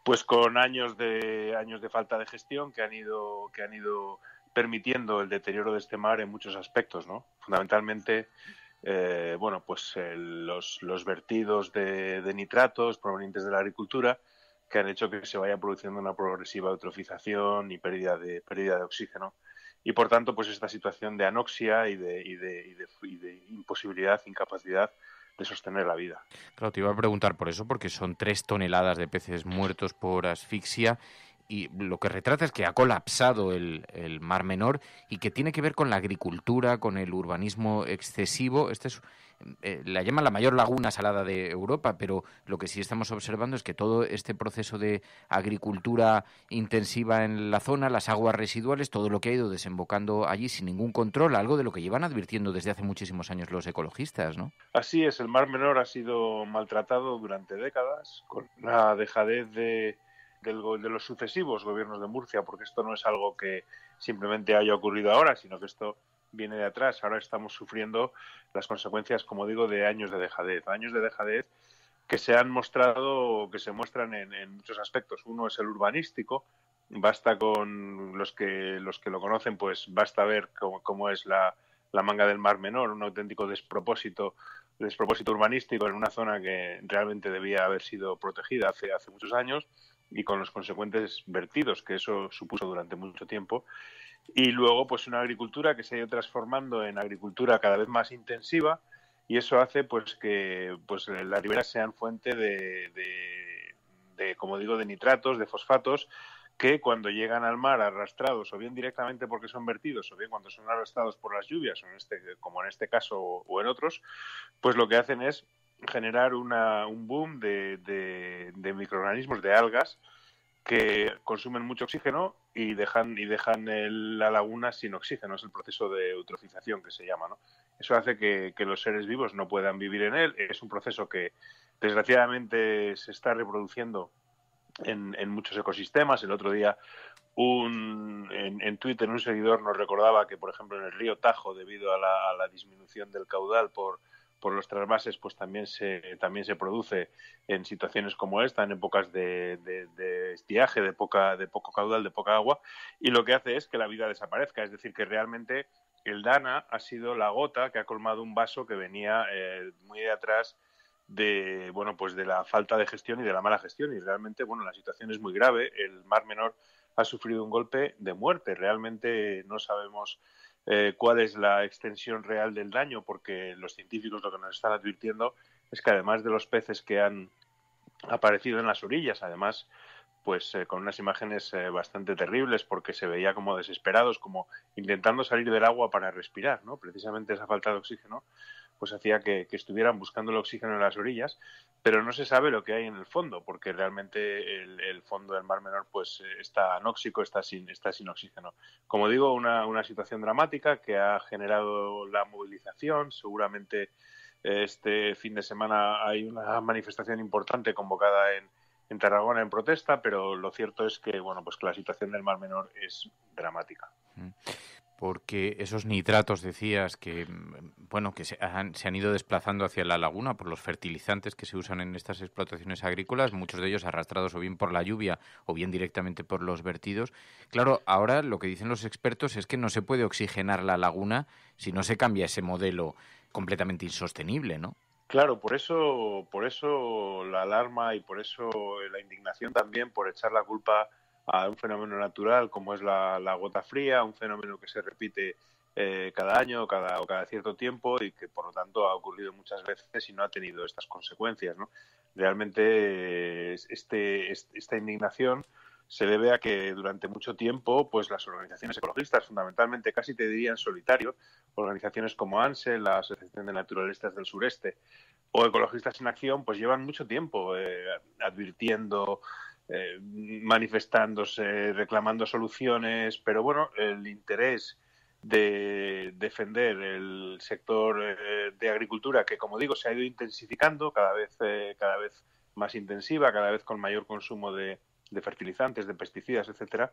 pues con años de años de falta de gestión que han ido que han ido permitiendo el deterioro de este mar en muchos aspectos, ¿no? Fundamentalmente, eh, bueno, pues los, vertidos de nitratos provenientes de la agricultura, que han hecho que se vaya produciendo una progresiva eutrofización y pérdida de, pérdida de oxígeno. Y por tanto, pues esta situación de anoxia y de, y de, y de, imposibilidad, incapacidad de sostener la vida. Claro, te iba a preguntar por eso, porque son tres toneladas de peces muertos por asfixia y lo que retrata es que ha colapsado el, el, Mar Menor y que tiene que ver con la agricultura, con el urbanismo excesivo. Este es eh, la llaman la mayor laguna salada de Europa, pero lo que sí estamos observando es que todo este proceso de agricultura intensiva en la zona, las aguas residuales, todo lo que ha ido desembocando allí sin ningún control, algo de lo que llevan advirtiendo desde hace muchísimos años los ecologistas, ¿no? Así es, el Mar Menor ha sido maltratado durante décadas con la dejadez de los sucesivos gobiernos de Murcia, porque esto no es algo que simplemente haya ocurrido ahora, sino que esto viene de atrás. Ahora estamos sufriendo las consecuencias, como digo, de años de dejadez. Años de dejadez que se han mostrado, que se muestran en, muchos aspectos. Uno es el urbanístico. Basta con los que, los que lo conocen, pues basta ver cómo, es la, manga del Mar Menor, un auténtico despropósito, despropósito urbanístico en una zona que realmente debía haber sido protegida hace, hace muchos años y con los consecuentes vertidos que eso supuso durante mucho tiempo y luego pues una agricultura que se ha ido transformando en agricultura cada vez más intensiva y eso hace pues que pues las riberas sean fuente de, de, como digo de nitratos de fosfatos que cuando llegan al mar arrastrados o bien directamente porque son vertidos o bien cuando son arrastrados por las lluvias este, como en este caso o en otros pues lo que hacen es generar un boom de, de microorganismos de algas que consumen mucho oxígeno y dejan, y dejan la laguna sin oxígeno, es el proceso de eutrofización que se llama, ¿no? Eso hace que, que, los seres vivos no puedan vivir en él, es un proceso que desgraciadamente se está reproduciendo en, en muchos ecosistemas. El otro día un, en, en, Twitter un seguidor nos recordaba que, por ejemplo, en el río Tajo, debido a la disminución del caudal por por los trasvases pues también se, también se produce en situaciones como esta, en épocas de, de estiaje, de, poca, de poco caudal, de poca agua, y lo que hace es que la vida desaparezca, es decir, que realmente el Dana ha sido la gota que ha colmado un vaso que venía eh, muy de atrás de bueno pues de la falta de gestión y de la mala gestión y realmente bueno la situación es muy grave el mar menor ha sufrido un golpe de muerte realmente no sabemos eh, cuál es la extensión real del daño, porque los científicos lo que nos están advirtiendo es que además de los peces que han aparecido en las orillas, además, pues eh, con unas imágenes eh, bastante terribles porque se veía como desesperados, como intentando salir del agua para respirar, ¿no? Precisamente esa falta de oxígeno pues hacía que, estuvieran buscando el oxígeno en las orillas, pero no se sabe lo que hay en el fondo, porque realmente el, fondo del Mar Menor pues eh, está anóxico, está sin, está sin oxígeno. Como digo, una, una situación dramática que ha generado la movilización, seguramente eh, este fin de semana hay una manifestación importante convocada en, Tarragona en protesta, pero lo cierto es que bueno, pues que la situación del Mar Menor es dramática. Mm porque esos nitratos decías que mm, bueno que se han, ido desplazando hacia la laguna por los fertilizantes que se usan en estas explotaciones agrícolas, muchos de ellos arrastrados o bien por la lluvia o bien directamente por los vertidos. Claro, ahora lo que dicen los expertos es que no se puede oxigenar la laguna si no se cambia ese modelo completamente insostenible, ¿no? Claro, por eso, por eso la alarma y por eso la indignación también por echar la culpa a un fenómeno natural como es la, gota fría, un fenómeno que se repite eh, cada año cada, o cada cierto tiempo y que por lo tanto ha ocurrido muchas veces y no ha tenido estas consecuencias. ¿no? Realmente este, esta indignación se debe a que durante mucho tiempo pues las organizaciones ecologistas, fundamentalmente casi te dirían solitario, organizaciones como ANSE, la Asociación de Naturalistas del Sureste o Ecologistas en Acción, pues llevan mucho tiempo eh, advirtiendo eh, manifestándose, reclamando soluciones, pero bueno, el interés de defender el sector eh, de agricultura que, como digo, se ha ido intensificando cada vez, eh, cada vez más intensiva, cada vez con mayor consumo de, fertilizantes, de pesticidas, etcétera,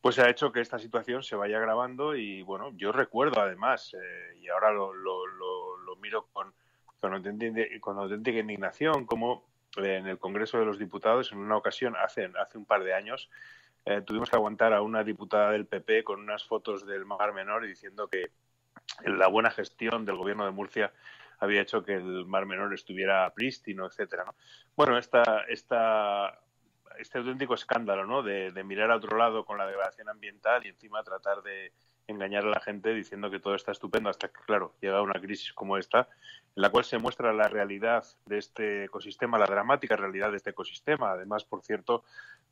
pues ha hecho que esta situación se vaya agravando y bueno, yo recuerdo además, y ahora lo, miro con, con, auténtica, con, auténtica, indignación, como en el Congreso de los Diputados, en una ocasión, hace, hace un par de años, eh, tuvimos que aguantar a una diputada del PP con unas fotos del Mar Menor diciendo que la buena gestión del gobierno de Murcia había hecho que el Mar Menor estuviera prístino, etcétera. Bueno, esta, este auténtico escándalo ¿no? de, de mirar a otro lado con la degradación ambiental y encima tratar de engañar a la gente diciendo que todo está estupendo hasta que, claro, llega una crisis como esta en la cual se muestra la realidad de este ecosistema, la dramática realidad de este ecosistema. Además, por cierto,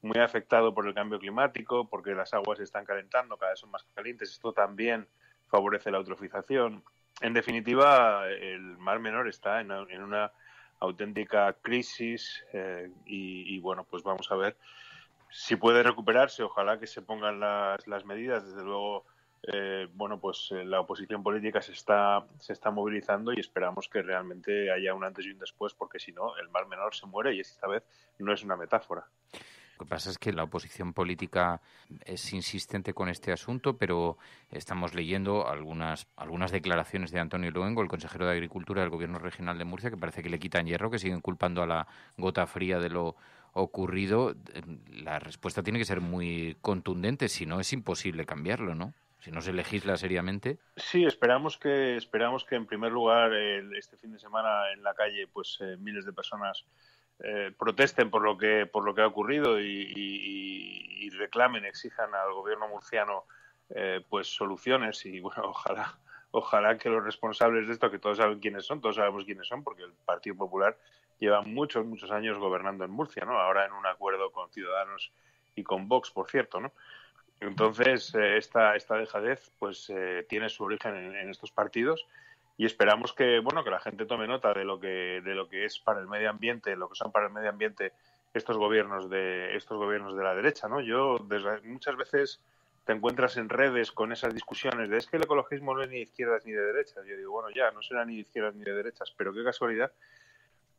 muy afectado por el cambio climático, porque las aguas se están calentando, cada vez son más calientes. Esto también favorece la eutrofización. En definitiva, el Mar Menor está en, una auténtica crisis eh, y, bueno, pues vamos a ver si puede recuperarse. Ojalá que se pongan las medidas, desde luego eh, bueno, pues eh, la oposición política se está, se está movilizando y esperamos que realmente haya un antes y un después, porque si no, el mar menor se muere y esta vez no es una metáfora. Lo que pasa es que la oposición política es insistente con este asunto, pero estamos leyendo algunas, algunas declaraciones de Antonio Luengo, el consejero de Agricultura del Gobierno Regional de Murcia, que parece que le quitan hierro, que siguen culpando a la gota fría de lo ocurrido. La respuesta tiene que ser muy contundente, si no es imposible cambiarlo, ¿no? si no se legisla seriamente? Sí, esperamos que, esperamos que en primer lugar este fin de semana en la calle pues eh, miles de personas eh, protesten por lo que por lo que ha ocurrido y, reclamen, exijan al gobierno murciano eh, pues soluciones y bueno, ojalá ojalá que los responsables de esto, que todos saben quiénes son, todos sabemos quiénes son, porque el Partido Popular lleva muchos, muchos años gobernando en Murcia, ¿no? Ahora en un acuerdo con Ciudadanos y con Vox, por cierto, ¿no? Entonces, eh, esta, dejadez pues, eh, tiene su origen en, estos partidos y esperamos que, que la gente tome nota de lo, que, de lo que es para el medio ambiente, lo que son para el medio ambiente estos gobiernos de, estos gobiernos de la derecha. ¿no? Yo muchas veces te encuentras en redes con esas discusiones de es que el ecologismo no es ni izquierdas ni de derechas. Yo digo, bueno, ya, no será ni de izquierdas ni de derechas, pero qué casualidad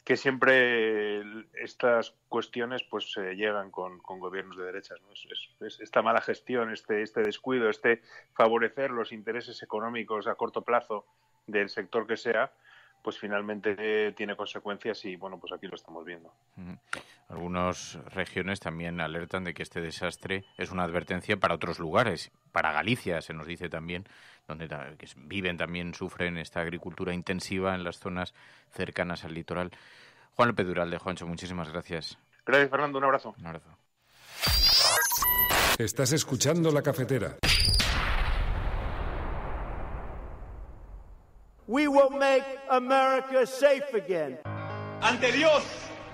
que siempre estas cuestiones pues llegan con, gobiernos de derechas. ¿no? esta mala gestión, este, este descuido, este favorecer los intereses económicos a corto plazo del sector que sea, pues finalmente eh, tiene consecuencias y bueno, pues aquí lo estamos viendo. Algunas regiones también alertan de que este desastre es una advertencia para otros lugares. Para Galicia se nos dice también donde viven también sufren esta agricultura intensiva en las zonas cercanas al litoral. Juan López Duralde, de Juancho, muchísimas gracias. Gracias, Fernando. Un abrazo. Un abrazo. Estás escuchando la cafetera. We will make America safe again. Ante Dios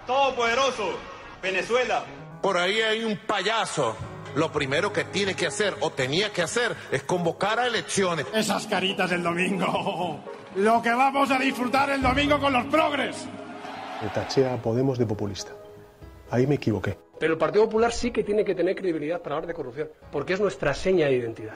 Todopoderoso, Venezuela. Por ahí hay un payaso lo primero que tiene que hacer o tenía que hacer es convocar a elecciones. Esas caritas del domingo. Lo que vamos a disfrutar el domingo con los progres. Me a Podemos de populista. Ahí me equivoqué. Pero el Partido Popular sí que tiene que tener credibilidad para hablar de corrupción, porque es nuestra seña de identidad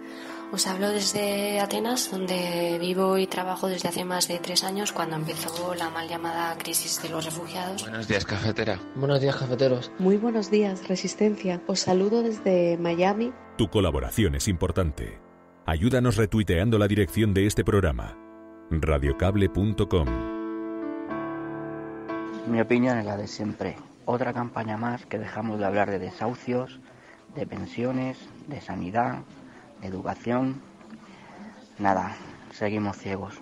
Os pues hablo desde Atenas, donde vivo y trabajo desde hace más de tres años, cuando empezó la mal llamada crisis de los refugiados. Buenos días, cafetera. Buenos días, cafeteros. Muy buenos días, Resistencia. Os saludo desde Miami. Tu colaboración es importante. Ayúdanos retuiteando la dirección de este programa. radiocable.com Mi opinión es la de siempre. Otra campaña más que dejamos de hablar de desahucios, de pensiones, de sanidad educación, nada, seguimos ciegos.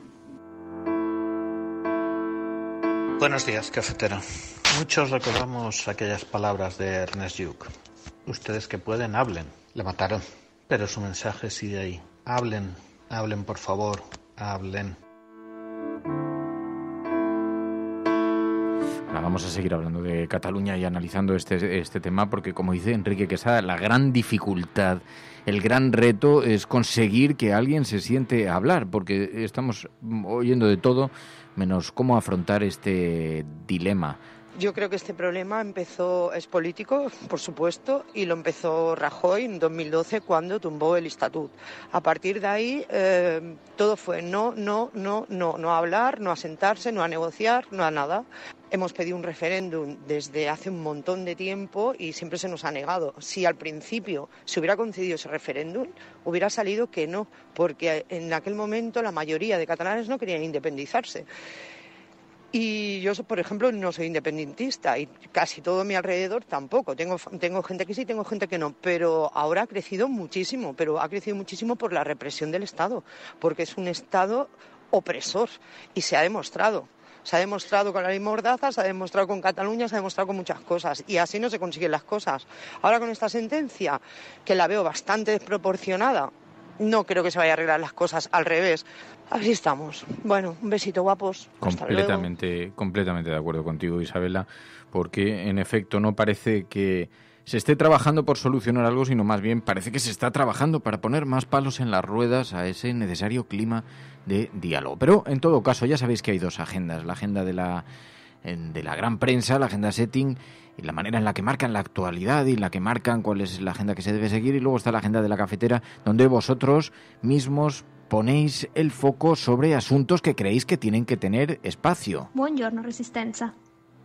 Buenos días, cafetera. Muchos recordamos aquellas palabras de Ernest Duke. Ustedes que pueden, hablen. Le mataron. Pero su mensaje sigue ahí. Hablen, hablen por favor, hablen. vamos a seguir hablando de Cataluña y analizando este, este tema porque, como dice Enrique Quesada, la gran dificultad, el gran reto es conseguir que alguien se siente a hablar, porque estamos oyendo de todo menos cómo afrontar este dilema. Yo creo que este problema empezó, es político, por supuesto, y lo empezó Rajoy en 2012 cuando tumbó el estatut. A partir de ahí eh, todo fue no, no, no, no, no hablar, no a sentarse, no a negociar, no a nada. Hemos pedido un referéndum desde hace un montón de tiempo y siempre se nos ha negado. Si al principio se hubiera concedido ese referéndum, hubiera salido que no, porque en aquel momento la mayoría de catalanes no querían independizarse. Y yo, por ejemplo, no soy independentista y casi todo a mi alrededor tampoco. Tengo, tengo gente que sí, tengo gente que no. Pero ahora ha crecido muchísimo, pero ha crecido muchísimo por la represión del Estado, porque es un Estado opresor y se ha demostrado. Se ha demostrado con la ley Mordaza, se ha demostrado con Cataluña, se ha demostrado con muchas cosas. Y así no se consiguen las cosas. Ahora con esta sentencia, que la veo bastante desproporcionada, no creo que se vaya a arreglar las cosas al revés. Así estamos. Bueno, un besito guapos. Completamente, completamente de acuerdo contigo, Isabela, porque en efecto no parece que se esté trabajando por solucionar algo, sino más bien parece que se está trabajando para poner más palos en las ruedas a ese necesario clima de diálogo. Pero en todo caso, ya sabéis que hay dos agendas, la agenda de la de la gran prensa, la agenda setting y la manera en la que marcan la actualidad y la que marcan cuál es la agenda que se debe seguir y luego está la agenda de la cafetera donde vosotros mismos ponéis el foco sobre asuntos que creéis que tienen que tener espacio. Buen Buongiorno Resistencia.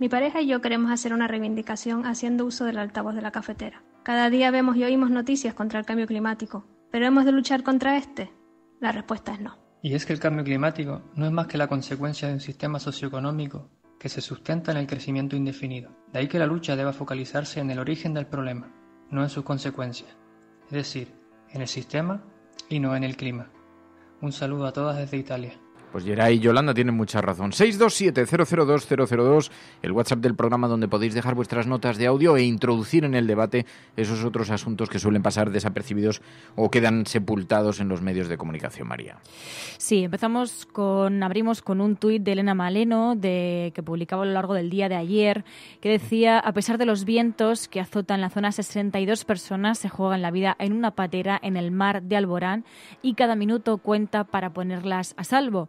Mi pareja y yo queremos hacer una reivindicación haciendo uso del altavoz de la cafetera. Cada día vemos y oímos noticias contra el cambio climático, pero hemos de luchar contra este. La respuesta es no. Y es que el cambio climático no es más que la consecuencia de un sistema socioeconómico que se sustenta en el crecimiento indefinido. De ahí que la lucha deba focalizarse en el origen del problema, no en sus consecuencias, es decir, en el sistema y no en el clima. Un saludo a todas desde Italia. Pues Yeray y Yolanda tienen mucha razón. 627-002-002, el WhatsApp del programa donde podéis dejar vuestras notas de audio e introducir en el debate esos otros asuntos que suelen pasar desapercibidos o quedan sepultados en los medios de comunicación, María. Sí, empezamos con, abrimos con un tuit de Elena Maleno de, que publicaba a lo largo del día de ayer, que decía, a pesar de los vientos que azotan la zona, 62 personas se juegan la vida en una patera en el mar de Alborán y cada minuto cuenta para ponerlas a salvo.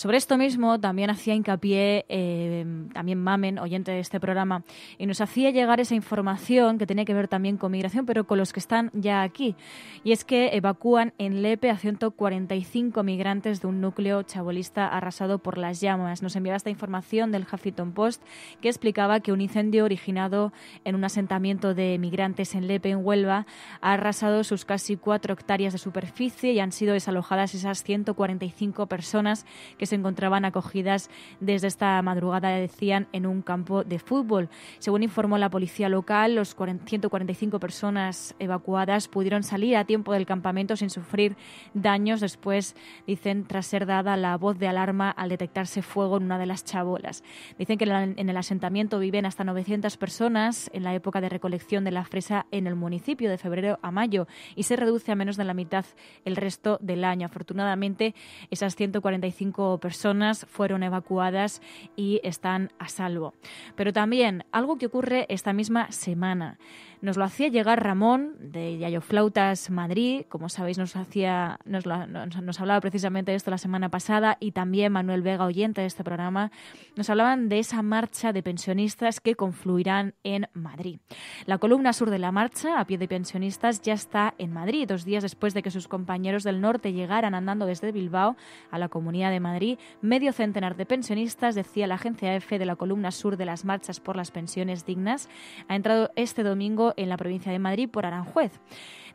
Sobre esto mismo también hacía hincapié eh, también Mamen, oyente de este programa, y nos hacía llegar esa información que tiene que ver también con migración, pero con los que están ya aquí. Y es que evacúan en Lepe a 145 migrantes de un núcleo chabolista arrasado por las llamas. Nos enviaba esta información del Huffington Post que explicaba que un incendio originado en un asentamiento de migrantes en Lepe, en Huelva, ha arrasado sus casi cuatro hectáreas de superficie y han sido desalojadas esas 145 personas que se encontraban acogidas desde esta madrugada, decían, en un campo de fútbol. Según informó la policía local, los 145 personas evacuadas pudieron salir a tiempo del campamento sin sufrir daños después, dicen, tras ser dada la voz de alarma al detectarse fuego en una de las chabolas. Dicen que en el asentamiento viven hasta 900 personas en la época de recolección de la fresa en el municipio de febrero a mayo y se reduce a menos de la mitad el resto del año. Afortunadamente, esas 145 personas fueron evacuadas y están a salvo. Pero también algo que ocurre esta misma semana. Nos lo hacía llegar Ramón de Yayo Flautas Madrid, como sabéis nos, hacía, nos, hablaba precisamente de esto la semana pasada y también Manuel Vega, oyente de este programa, nos hablaban de esa marcha de pensionistas que confluirán en Madrid. La columna sur de la marcha, a pie de pensionistas, ya está en Madrid, dos días después de que sus compañeros del norte llegaran andando desde Bilbao a la Comunidad de Madrid, medio centenar de pensionistas, decía la agencia EFE de la columna sur de las marchas por las pensiones dignas, ha entrado este domingo en la provincia de Madrid por Aranjuez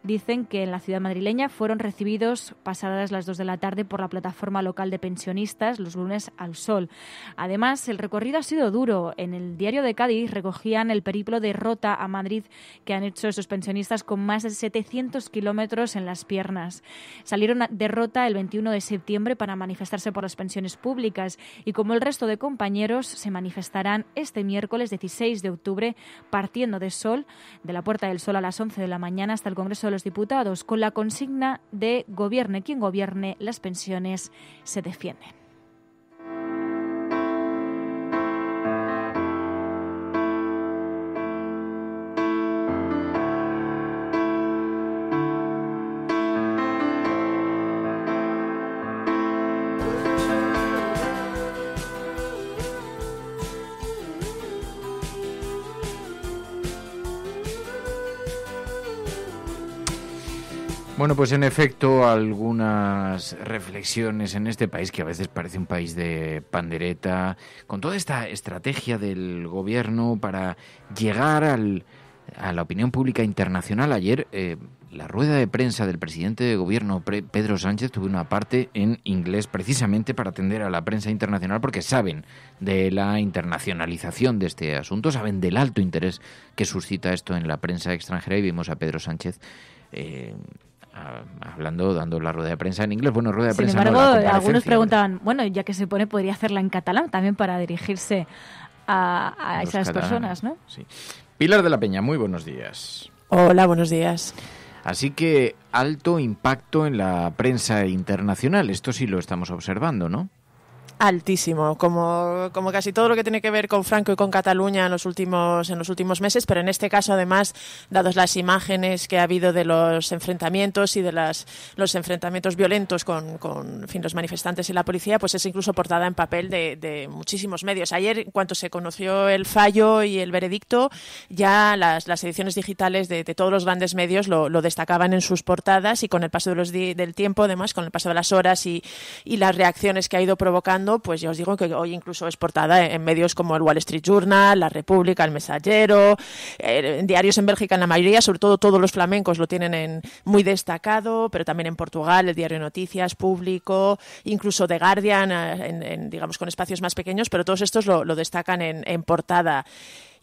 dicen que en la ciudad madrileña fueron recibidos pasadas las 2 de la tarde por la plataforma local de pensionistas los lunes al sol. Además, el recorrido ha sido duro. En el diario de Cádiz recogían el periplo de Rota a Madrid que han hecho esos pensionistas con más de 700 kilómetros en las piernas. Salieron de Rota el 21 de septiembre para manifestarse por las pensiones públicas y como el resto de compañeros se manifestarán este miércoles 16 de octubre partiendo de Sol, de la Puerta del Sol a las 11 de la mañana hasta el Congreso de los diputados con la consigna de gobierne quien gobierne, las pensiones se defienden. Bueno, pues en efecto, algunas reflexiones en este país que a veces parece un país de pandereta, con toda esta estrategia del gobierno para llegar al, a la opinión pública internacional. Ayer eh, la rueda de prensa del presidente de gobierno Pedro Sánchez tuvo una parte en inglés precisamente para atender a la prensa internacional porque saben de la internacionalización de este asunto, saben del alto interés que suscita esto en la prensa extranjera y vimos a Pedro Sánchez. Eh, hablando, dando la rueda de prensa en inglés. Bueno, rueda de prensa. Sin embargo, algunos preguntaban, bueno, ya que se pone, podría hacerla en catalán también para dirigirse a, esas personas, ¿no? Sí. Pilar de la Peña, muy buenos días. Hola, buenos días. Así que alto impacto en la prensa internacional, esto sí lo estamos observando, ¿no? altísimo, como, como casi todo lo que tiene que ver con Franco y con Cataluña en los últimos, en los últimos meses, pero en este caso, además, dadas las imágenes que ha habido de los enfrentamientos y de las, los enfrentamientos violentos con, con fin, los manifestantes y la policía, pues es incluso portada en papel de, de, muchísimos medios. Ayer, en cuanto se conoció el fallo y el veredicto, ya las, las ediciones digitales de, todos los grandes medios lo, destacaban en sus portadas y con el paso de los del tiempo, además, con el paso de las horas y, y las reacciones que ha ido provocando pues ya os digo que hoy incluso es portada en medios como el Wall Street Journal, La República, El Mensajero, eh, en diarios en Bélgica en la mayoría, sobre todo todos los flamencos lo tienen en, muy destacado, pero también en Portugal, el diario Noticias, Público, incluso The Guardian, eh, en, digamos con espacios más pequeños, pero todos estos lo, destacan en, en portada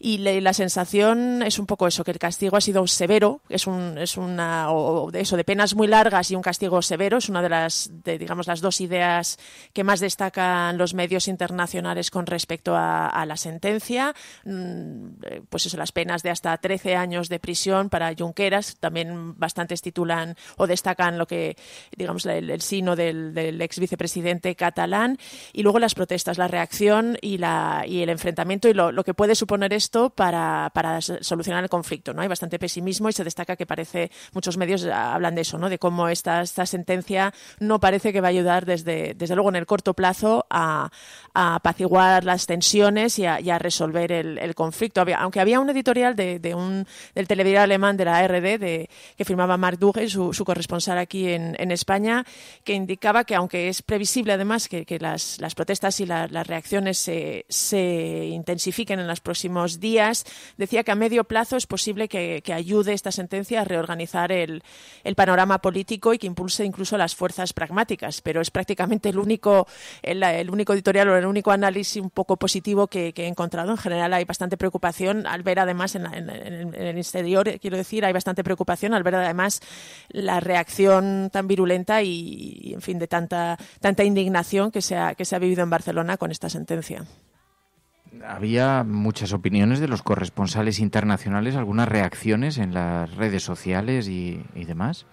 y la, sensación es un poco eso, que el castigo ha sido severo, es, un, es una, o eso, de penas muy largas y un castigo severo, es una de las, de, digamos, las dos ideas que más destacan los medios internacionales con respecto a, la sentencia, mm, eh, pues eso, las penas de hasta 13 años de prisión para Junqueras, también bastantes titulan o destacan lo que, digamos, el, sino del, ex vicepresidente catalán, y luego las protestas, la reacción y, la, y el enfrentamiento y lo, lo que puede suponer esto para, solucionar el conflicto. ¿no? Hay bastante pesimismo y se destaca que parece, muchos medios eh, hablan de eso, ¿no? de cómo esta, esta sentencia no parece que va a ayudar desde, desde luego en el corto plazo a, apaciguar las tensiones y a, resolver el, conflicto. aunque había un editorial de, un, del televideo alemán de la ARD de, que firmaba Mark Duge, su, corresponsal aquí en, España, que indicaba que aunque es previsible además que, las, protestas y las reacciones se, se intensifiquen en los próximos días, decía que a medio plazo es posible que, ayude esta sentencia a reorganizar el, panorama político y que impulse incluso las fuerzas pragmáticas, pero es prácticamente el único, el, único editorial o el único análisis un poco positivo que, he encontrado. En general hay bastante preocupación al ver además en, el exterior, eh, quiero decir, hay bastante preocupación al ver además la reacción tan virulenta y, en fin, de tanta, indignación que que se ha vivido en Barcelona con esta sentencia había muchas opiniones de los corresponsales internacionales, algunas reacciones en las redes sociales y, demás.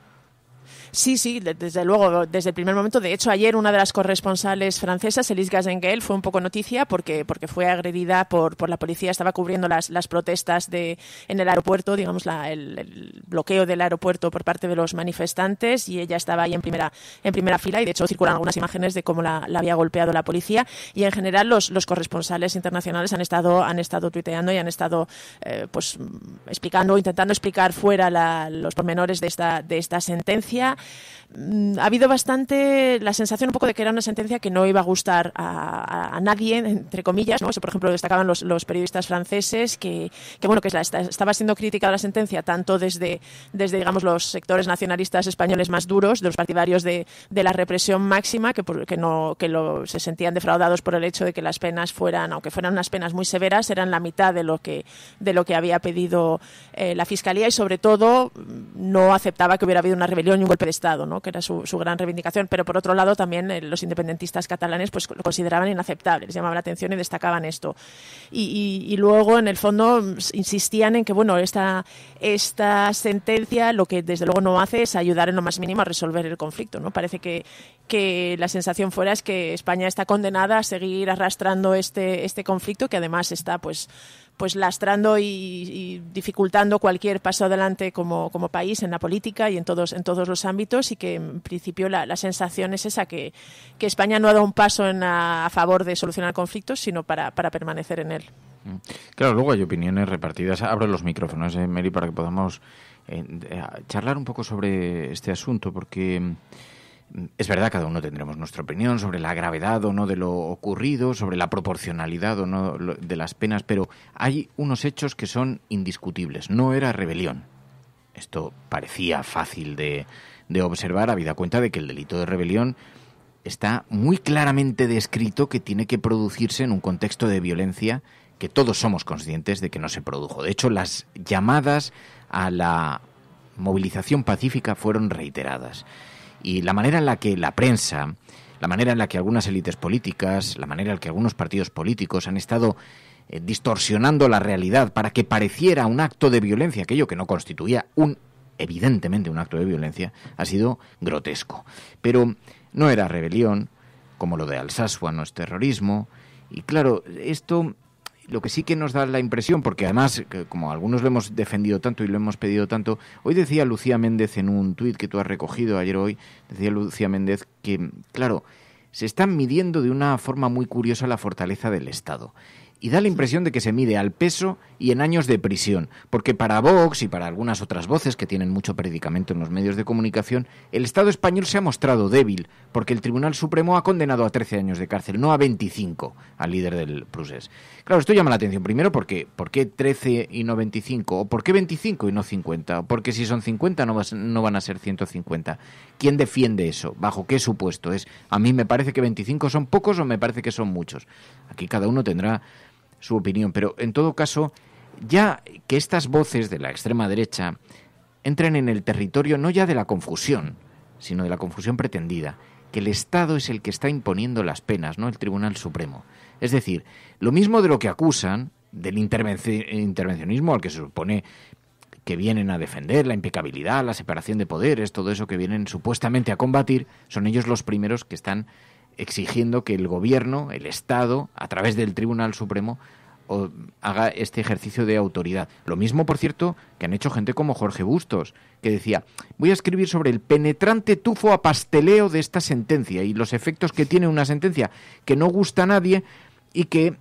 Sí, sí, desde luego, desde el primer momento. De hecho, ayer una de las corresponsales francesas, Elise Gazengel, fue un poco noticia porque, porque fue agredida por, por la policía. Estaba cubriendo las, protestas de, en el aeropuerto, digamos, la, el, bloqueo del aeropuerto por parte de los manifestantes y ella estaba ahí en primera, en primera fila y, de hecho, circulan algunas imágenes de cómo la, había golpeado la policía. Y, en general, los, corresponsales internacionales han estado, han estado tuiteando y han estado eh, pues, explicando, intentando explicar fuera los pormenores de esta, de esta sentencia. Mm, ha habido bastante la sensación un poco de que era una sentencia que no iba a gustar a, nadie, entre comillas, ¿no? por ejemplo, destacaban los, periodistas franceses que, bueno, que la, estaba siendo criticada la sentencia tanto desde, desde, digamos, los sectores nacionalistas españoles más duros, de los partidarios de, la represión máxima, que, que, no, se sentían defraudados por el hecho de que las penas fueran, aunque fueran unas penas muy severas, eran la mitad de lo que, de lo que había pedido eh, la Fiscalía y, sobre todo, no aceptaba que hubiera habido una rebelión y un golpe Estado, ¿no? que era su, gran reivindicación. Pero por otro lado, también eh, los independentistas catalanes pues, lo consideraban inaceptable, les llamaba la atención y destacaban esto. Y, y luego, en el fondo, insistían en que bueno, esta, esta sentencia lo que desde luego no hace es ayudar en lo más mínimo a resolver el conflicto. ¿no? Parece que que la sensación fuera es que España está condenada a seguir arrastrando este, este conflicto que además está pues pues lastrando y, dificultando cualquier paso adelante como, país en la política y en todos, en todos los ámbitos y que en principio la, sensación es esa, que, que, España no ha dado un paso en a, favor de solucionar conflictos, sino para, para permanecer en él. Mm. Claro, luego hay opiniones repartidas. Abro los micrófonos, eh, Mary, para que podamos eh, charlar un poco sobre este asunto, porque... Mm, es verdad, cada uno tendremos nuestra opinión sobre la gravedad o no de lo ocurrido, sobre la proporcionalidad o no de las penas, pero hay unos hechos que son indiscutibles. No era rebelión. Esto parecía fácil de, de observar, habida cuenta de que el delito de rebelión está muy claramente descrito que tiene que producirse en un contexto de violencia que todos somos conscientes de que no se produjo. De hecho, las llamadas a la movilización pacífica fueron reiteradas. Y la manera en la que la prensa, la manera en la que algunas élites políticas, la manera en la que algunos partidos políticos han estado eh, distorsionando la realidad para que pareciera un acto de violencia, aquello que no constituía un evidentemente un acto de violencia, ha sido grotesco. Pero no era rebelión, como lo de Alsasua no es terrorismo, y claro, esto lo que sí que nos da la impresión, porque además, como algunos lo hemos defendido tanto y lo hemos pedido tanto, hoy decía Lucía Méndez en un tuit que tú has recogido ayer hoy, decía Lucía Méndez que, claro, se están midiendo de una forma muy curiosa la fortaleza del Estado y da la impresión de que se mide al peso y en años de prisión, porque para Vox y para algunas otras voces que tienen mucho predicamento en los medios de comunicación, el Estado español se ha mostrado débil, porque el Tribunal Supremo ha condenado a 13 años de cárcel, no a 25 al líder del Prusés. Claro, esto llama la atención. Primero, porque ¿por qué 13 y no 25? ¿O por qué 25 y no 50? porque si son 50 no, van a ser 150? ¿Quién defiende eso? ¿Bajo qué supuesto? Es, a mí me parece que 25 son pocos o me parece que son muchos. Aquí cada uno tendrá su opinión, pero en todo caso, ya que estas voces de la extrema derecha entran en el territorio no ya de la confusión, sino de la confusión pretendida, que el Estado es el que está imponiendo las penas, no el Tribunal Supremo. Es decir, lo mismo de lo que acusan del intervencionismo al que se supone que vienen a defender la impecabilidad, la separación de poderes, todo eso que vienen supuestamente a combatir, son ellos los primeros que están exigiendo que el gobierno, el Estado, a través del Tribunal Supremo, haga este ejercicio de autoridad. Lo mismo, por cierto, que han hecho gente como Jorge Bustos, que decía, voy a escribir sobre el penetrante tufo a pasteleo de esta sentencia y los efectos que tiene una sentencia que no gusta a nadie, y que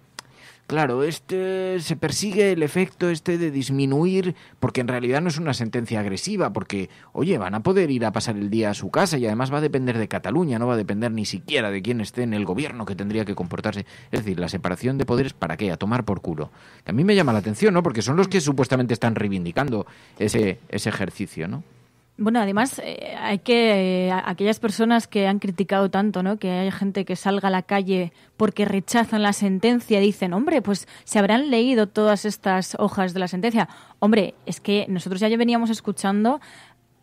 Claro, este se persigue el efecto este de disminuir, porque en realidad no es una sentencia agresiva, porque oye, van a poder ir a pasar el día a su casa y además va a depender de Cataluña, no va a depender ni siquiera de quién esté en el gobierno que tendría que comportarse. Es decir, la separación de poderes para qué, a tomar por culo. a mí me llama la atención, ¿no? Porque son los que supuestamente están reivindicando ese ejercicio, ¿no? Bueno, además eh, hay que eh, aquellas personas que han criticado tanto, ¿no? Que hay gente que salga a la calle porque rechazan la sentencia, y dicen, hombre, pues se habrán leído todas estas hojas de la sentencia. Hombre, es que nosotros ya veníamos escuchando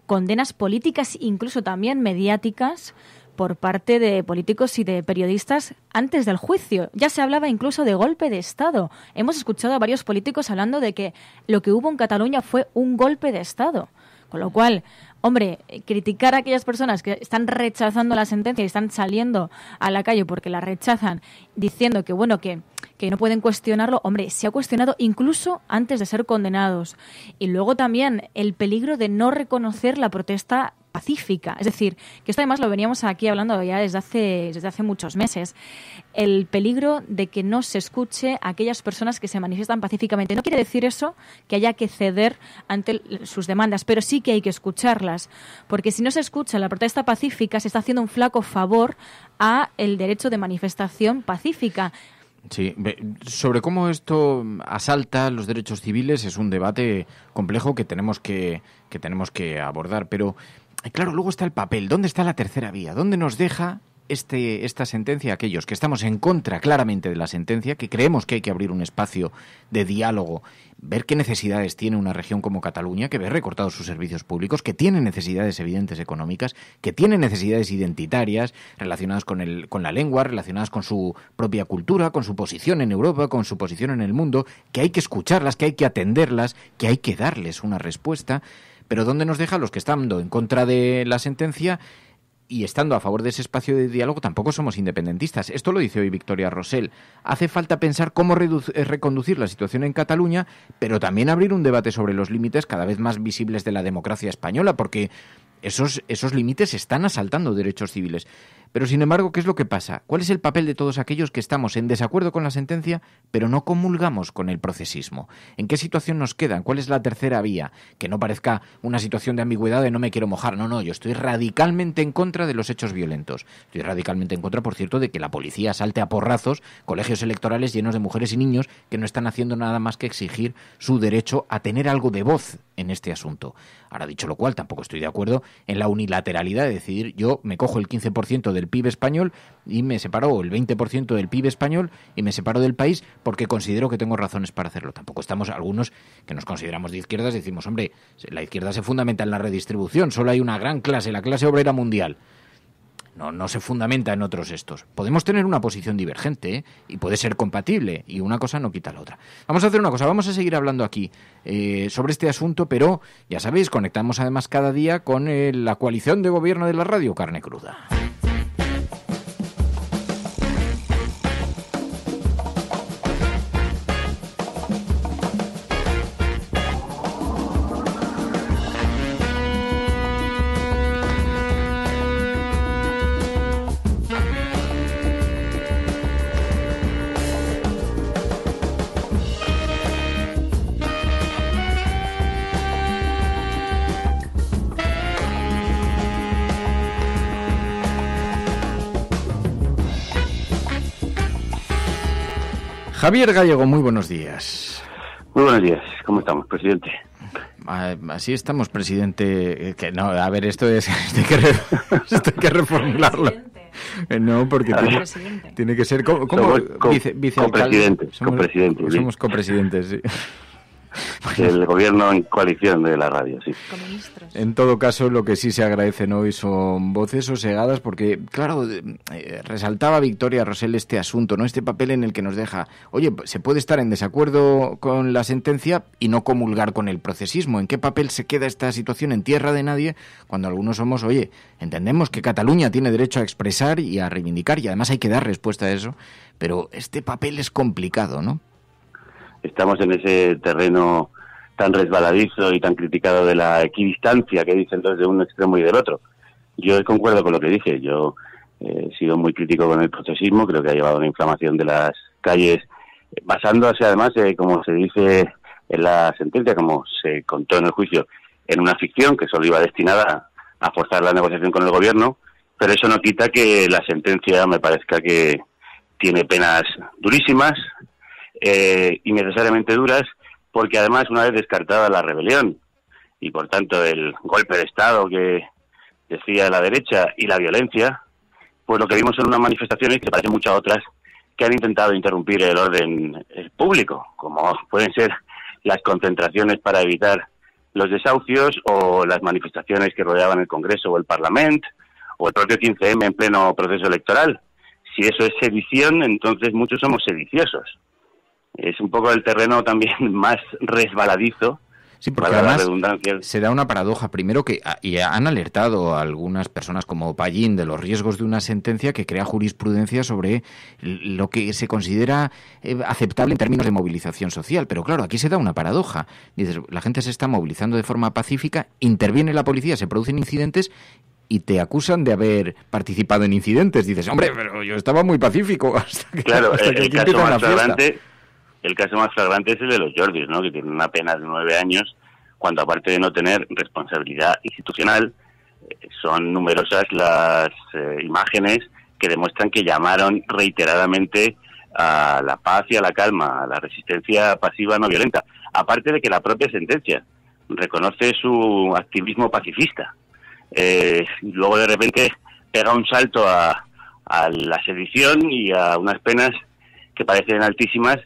condenas políticas, incluso también mediáticas, por parte de políticos y de periodistas antes del juicio. Ya se hablaba incluso de golpe de Estado. Hemos escuchado a varios políticos hablando de que lo que hubo en Cataluña fue un golpe de Estado. Con lo cual, hombre, criticar a aquellas personas que están rechazando la sentencia y están saliendo a la calle porque la rechazan, diciendo que, bueno, que, que no pueden cuestionarlo, hombre, se ha cuestionado incluso antes de ser condenados. Y luego también el peligro de no reconocer la protesta pacífica. Es decir, que esto además lo veníamos aquí hablando ya desde hace, desde hace muchos meses, el peligro de que no se escuche a aquellas personas que se manifiestan pacíficamente. No quiere decir eso que haya que ceder ante sus demandas, pero sí que hay que escucharlas, porque si no se escucha la protesta pacífica, se está haciendo un flaco favor a el derecho de manifestación pacífica. Sí, sobre cómo esto asalta los derechos civiles es un debate complejo que tenemos que, que tenemos que abordar, pero claro, luego está el papel. ¿Dónde está la tercera vía? ¿Dónde nos deja este, esta sentencia aquellos que estamos en contra claramente de la sentencia, que creemos que hay que abrir un espacio de diálogo, ver qué necesidades tiene una región como Cataluña, que ve recortados sus servicios públicos, que tiene necesidades evidentes económicas, que tiene necesidades identitarias relacionadas con, el, con la lengua, relacionadas con su propia cultura, con su posición en Europa, con su posición en el mundo, que hay que escucharlas, que hay que atenderlas, que hay que darles una respuesta pero ¿dónde nos deja los que estando en contra de la sentencia y estando a favor de ese espacio de diálogo, tampoco somos independentistas. Esto lo dice hoy Victoria Rosell. Hace falta pensar cómo eh, reconducir la situación en Cataluña, pero también abrir un debate sobre los límites cada vez más visibles de la democracia española, porque esos, esos límites están asaltando derechos civiles. Pero sin embargo, ¿qué es lo que pasa? ¿Cuál es el papel de todos aquellos que estamos en desacuerdo con la sentencia, pero no comulgamos con el procesismo? ¿En qué situación nos quedan? ¿Cuál es la tercera vía? Que no parezca una situación de ambigüedad de no me quiero mojar. No, no, yo estoy radicalmente en contra de los hechos violentos. Estoy radicalmente en contra, por cierto, de que la policía salte a porrazos colegios electorales llenos de mujeres y niños que no están haciendo nada más que exigir su derecho a tener algo de voz en este asunto. Ahora, dicho lo cual, tampoco estoy de acuerdo en la unilateralidad de decidir yo me cojo el 15% del PIB español y me separó el 20% del PIB español y me separó del país porque considero que tengo razones para hacerlo. Tampoco estamos algunos que nos consideramos de izquierdas y decimos, hombre, la izquierda se fundamenta en la redistribución, solo hay una gran clase, la clase obrera mundial. No, no, se fundamenta en otros estos. Podemos tener una posición divergente ¿eh? y puede ser compatible y una cosa no quita la otra. Vamos a hacer una cosa, vamos a seguir hablando aquí eh, sobre este asunto, pero ya sabéis, conectamos además cada día con eh, la coalición de gobierno de la radio Carne Cruda. Javier Gallego, muy buenos días. Muy buenos días, ¿cómo estamos, presidente? Ah, así estamos, presidente. Eh, que no, a ver, esto es, hay que, reformularlo. No, porque tiene, que ser. como, vicepresidente. somos Somos copresidentes, sí el gobierno en coalición de la radio, sí. En todo caso, lo que sí se agradecen hoy son voces sosegadas, porque, claro, eh, resaltaba Victoria Rosell este asunto, ¿no? Este papel en el que nos deja, oye, se puede estar en desacuerdo con la sentencia y no comulgar con el procesismo. ¿En qué papel se queda esta situación en tierra de nadie cuando algunos somos, oye, entendemos que Cataluña tiene derecho a expresar y a reivindicar y además hay que dar respuesta a eso, pero este papel es complicado, ¿no? estamos en ese terreno tan resbaladizo y tan criticado de la equidistancia que dicen los de un extremo y del otro. Yo concuerdo con lo que dije, yo eh, he sido muy crítico con el procesismo, creo que ha llevado a una inflamación de las calles, eh, basándose además, eh, como se dice en la sentencia, como se contó en el juicio, en una ficción que solo iba destinada a forzar la negociación con el gobierno, pero eso no quita que la sentencia me parezca que tiene penas durísimas, eh, innecesariamente duras, porque además una vez descartada la rebelión y por tanto el golpe de Estado que decía la derecha y la violencia, pues lo que vimos son unas manifestaciones que parecen muchas otras que han intentado interrumpir el orden eh, público, como pueden ser las concentraciones para evitar los desahucios o las manifestaciones que rodeaban el Congreso o el Parlamento o el propio 15M en pleno proceso electoral. Si eso es sedición, entonces muchos somos sediciosos es un poco el terreno también más resbaladizo. Sí, porque además se da una paradoja. Primero que ah, y han alertado a algunas personas como Pallín de los riesgos de una sentencia que crea jurisprudencia sobre lo que se considera eh, aceptable en términos de movilización social. Pero claro, aquí se da una paradoja. Dices, la gente se está movilizando de forma pacífica, interviene la policía, se producen incidentes y te acusan de haber participado en incidentes. Dices, hombre, pero yo estaba muy pacífico hasta que, claro, el, el caso más flagrante es el de los Jordis, ¿no? que tienen una pena de nueve años, cuando aparte de no tener responsabilidad institucional, eh, son numerosas las eh, imágenes que demuestran que llamaron reiteradamente a la paz y a la calma, a la resistencia pasiva no violenta. Aparte de que la propia sentencia reconoce su activismo pacifista. Eh, luego de repente pega un salto a la sedición y a unas penas que parecen altísimas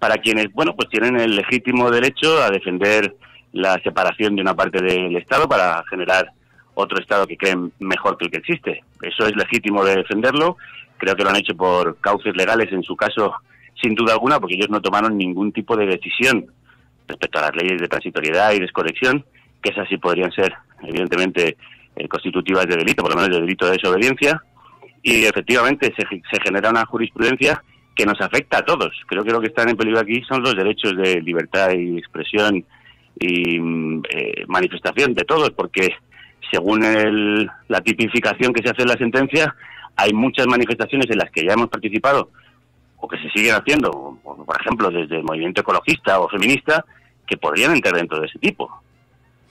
para quienes, bueno, pues tienen el legítimo derecho a defender la separación de una parte del Estado para generar otro Estado que creen mejor que el que existe. Eso es legítimo de defenderlo. Creo que lo han hecho por cauces legales, en su caso, sin duda alguna, porque ellos no tomaron ningún tipo de decisión respecto a las leyes de transitoriedad y desconexión, que esas sí podrían ser, evidentemente, eh, constitutivas de delito, por lo menos de delito de desobediencia. Y efectivamente se genera una jurisprudencia que nos afecta a todos. Creo que lo que están en peligro aquí son los derechos de libertad y expresión y mm, eh, manifestación de todos, porque según la tipificación que se hace en la sentencia, hay muchas manifestaciones en las que ya hemos participado o que se siguen haciendo, por ejemplo, desde el movimiento ecologista o feminista, que podrían entrar dentro de ese tipo.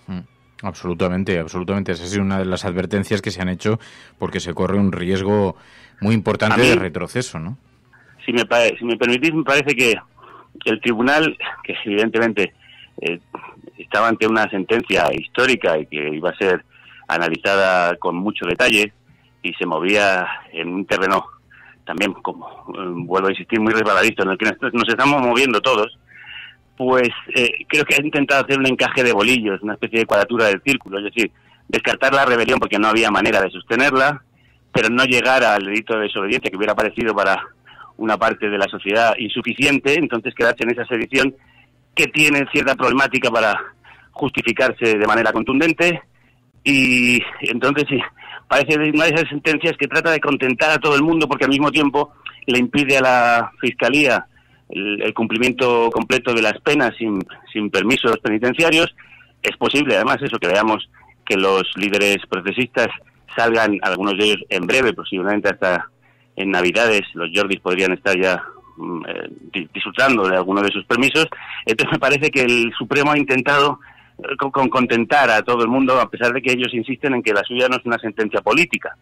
Mm, absolutamente, absolutamente. Esa es una de las advertencias que se han hecho porque se corre un riesgo muy importante de retroceso, ¿no? si me, si me permitís, me parece que el tribunal, que evidentemente eh, estaba ante una sentencia histórica y que iba a ser analizada con mucho detalle y se movía en un terreno también, como eh, vuelvo a insistir, muy resbaladizo, en el que nos, nos estamos moviendo todos, pues eh, creo que ha intentado hacer un encaje de bolillos, una especie de cuadratura del círculo, es decir, descartar la rebelión porque no había manera de sostenerla, pero no llegar al delito de desobediencia que hubiera parecido para una parte de la sociedad insuficiente, entonces quedarse en esa sedición que tiene cierta problemática para justificarse de manera contundente y entonces sí, parece una de esas sentencias que trata de contentar a todo el mundo porque al mismo tiempo le impide a la Fiscalía el, cumplimiento completo de las penas sin, sin permiso de los penitenciarios. Es posible además eso que veamos que los líderes procesistas salgan, algunos de ellos en breve, posiblemente hasta en Navidades los Jordis podrían estar ya mm, eh, disfrutando de alguno de sus permisos. Entonces me parece que el Supremo ha intentado eh, con, contentar a todo el mundo, a pesar de que ellos insisten en que la suya no es una sentencia política.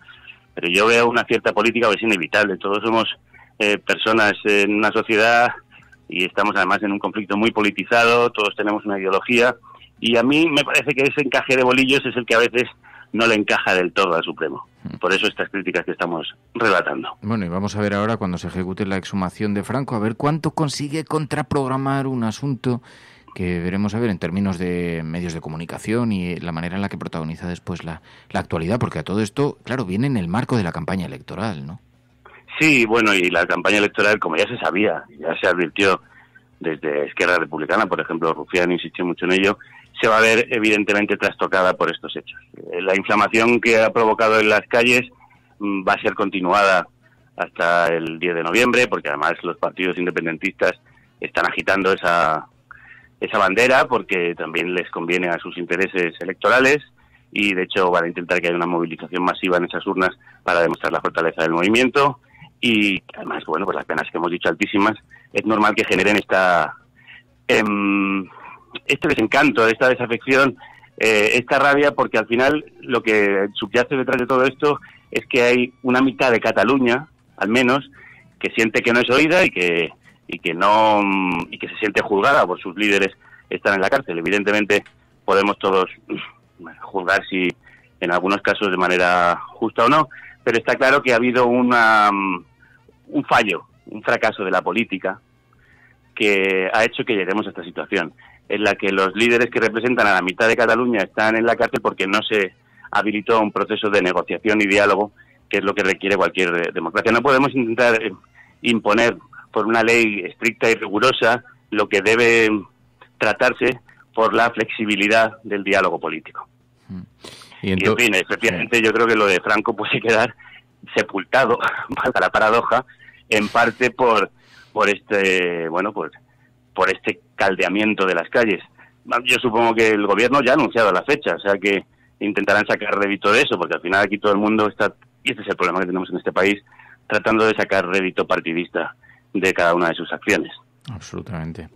Pero yo veo una cierta política que es inevitable. Todos somos eh, personas en una sociedad y estamos además en un conflicto muy politizado, todos tenemos una ideología. Y a mí me parece que ese encaje de bolillos es el que a veces no le encaja del todo al Supremo. Por eso estas críticas que estamos relatando. Bueno, y vamos a ver ahora cuando se ejecute la exhumación de Franco, a ver cuánto consigue contraprogramar un asunto que veremos a ver en términos de medios de comunicación y la manera en la que protagoniza después la, la actualidad, porque a todo esto, claro, viene en el marco de la campaña electoral, ¿no? Sí, bueno, y la campaña electoral, como ya se sabía, ya se advirtió desde Esquerra Republicana, por ejemplo, Rufián insistió mucho en ello, se va a ver evidentemente trastocada por estos hechos. Eh, la inflamación que ha provocado en las calles mm, va a ser continuada hasta el 10 de noviembre, porque además los partidos independentistas están agitando esa, esa bandera porque también les conviene a sus intereses electorales y de hecho van a intentar que haya una movilización masiva en esas urnas para demostrar la fortaleza del movimiento y además, bueno, pues las penas que hemos dicho altísimas, es normal que generen esta... Em, este desencanto, esta desafección, eh, esta rabia, porque al final lo que subyace detrás de todo esto es que hay una mitad de Cataluña, al menos, que siente que no es oída y que, y que, no, y que se siente juzgada por sus líderes están en la cárcel. Evidentemente podemos todos mm, juzgar si en algunos casos de manera justa o no, pero está claro que ha habido una, mm, un fallo, un fracaso de la política que ha hecho que lleguemos a esta situación en la que los líderes que representan a la mitad de Cataluña están en la cárcel porque no se habilitó un proceso de negociación y diálogo, que es lo que requiere cualquier eh, democracia. No podemos intentar eh, imponer por una ley estricta y rigurosa lo que debe tratarse por la flexibilidad del diálogo político. Mm. Y, en fin, efectivamente, yo creo que lo de Franco puede quedar sepultado, para la paradoja, en parte por, por este, bueno, por, por este caldeamiento de las calles. Ah, yo supongo que el gobierno ya ha anunciado la fecha, o sea que intentarán sacar rédito de eso, porque al final aquí todo el mundo está, y este es el problema que tenemos en este país, tratando de sacar rédito partidista de cada una de sus acciones. Absolutamente.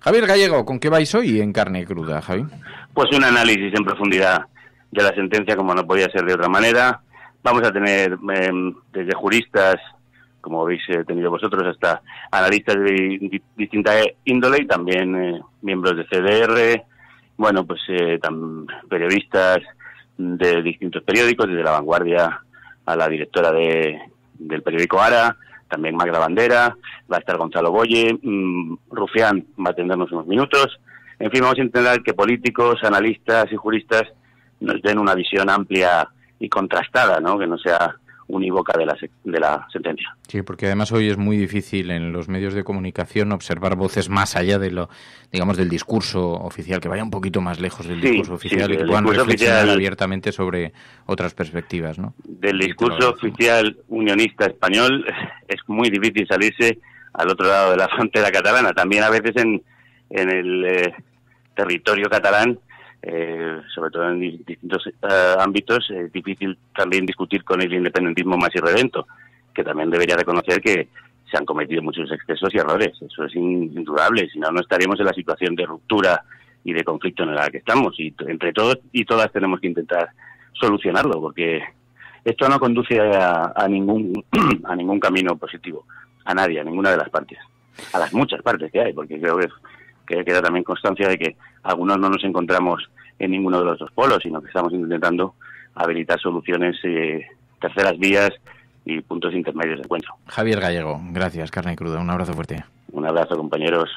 Javier Gallego, ¿con qué vais hoy en carne cruda, Javi? Pues un análisis en profundidad de la sentencia, como no podía ser de otra manera. Vamos a tener em, desde juristas como habéis eh, tenido vosotros, hasta analistas de, distinta índole y también eh, miembros de CDR, bueno, pues eh, periodistas de distintos periódicos, desde La Vanguardia a la directora de, del periódico Ara, también Magda Bandera, va a estar Gonzalo Boye, mm, Rufián va a atendernos unos minutos. En fin, vamos a intentar que políticos, analistas y juristas nos den una visión amplia y contrastada, ¿no? Que no sea unívoca de la, sentencia. Sí, porque además hoy es muy difícil en los medios de comunicación observar voces más allá de lo, digamos, del discurso oficial, que vaya un poquito más lejos del discurso oficial y que puedan reflexionar abiertamente sobre otras perspectivas, ¿no? Del discurso oficial unionista español es muy difícil salirse al otro lado de la frontera catalana. También a veces en, en el eh, territorio catalán eh, sobre todo en distintos eh, ámbitos, es difícil también discutir con el independentismo más irrevento que también debería reconocer que se han cometido muchos excesos y errores. Eso es indudable, si no, no estaríamos en la situación de ruptura y de conflicto en la que estamos. Y entre todos y todas tenemos que intentar solucionarlo, porque esto no conduce a, a ningún, a ningún camino positivo, a nadie, a ninguna de las partes, a las muchas partes que hay, porque creo que queda también constancia de que algunos no nos encontramos en ninguno de los dos polos, sino que estamos intentando habilitar soluciones, eh, terceras vías y puntos intermedios de encuentro. Javier Gallego, gracias, carne cruda. Un abrazo fuerte. Un abrazo, compañeros.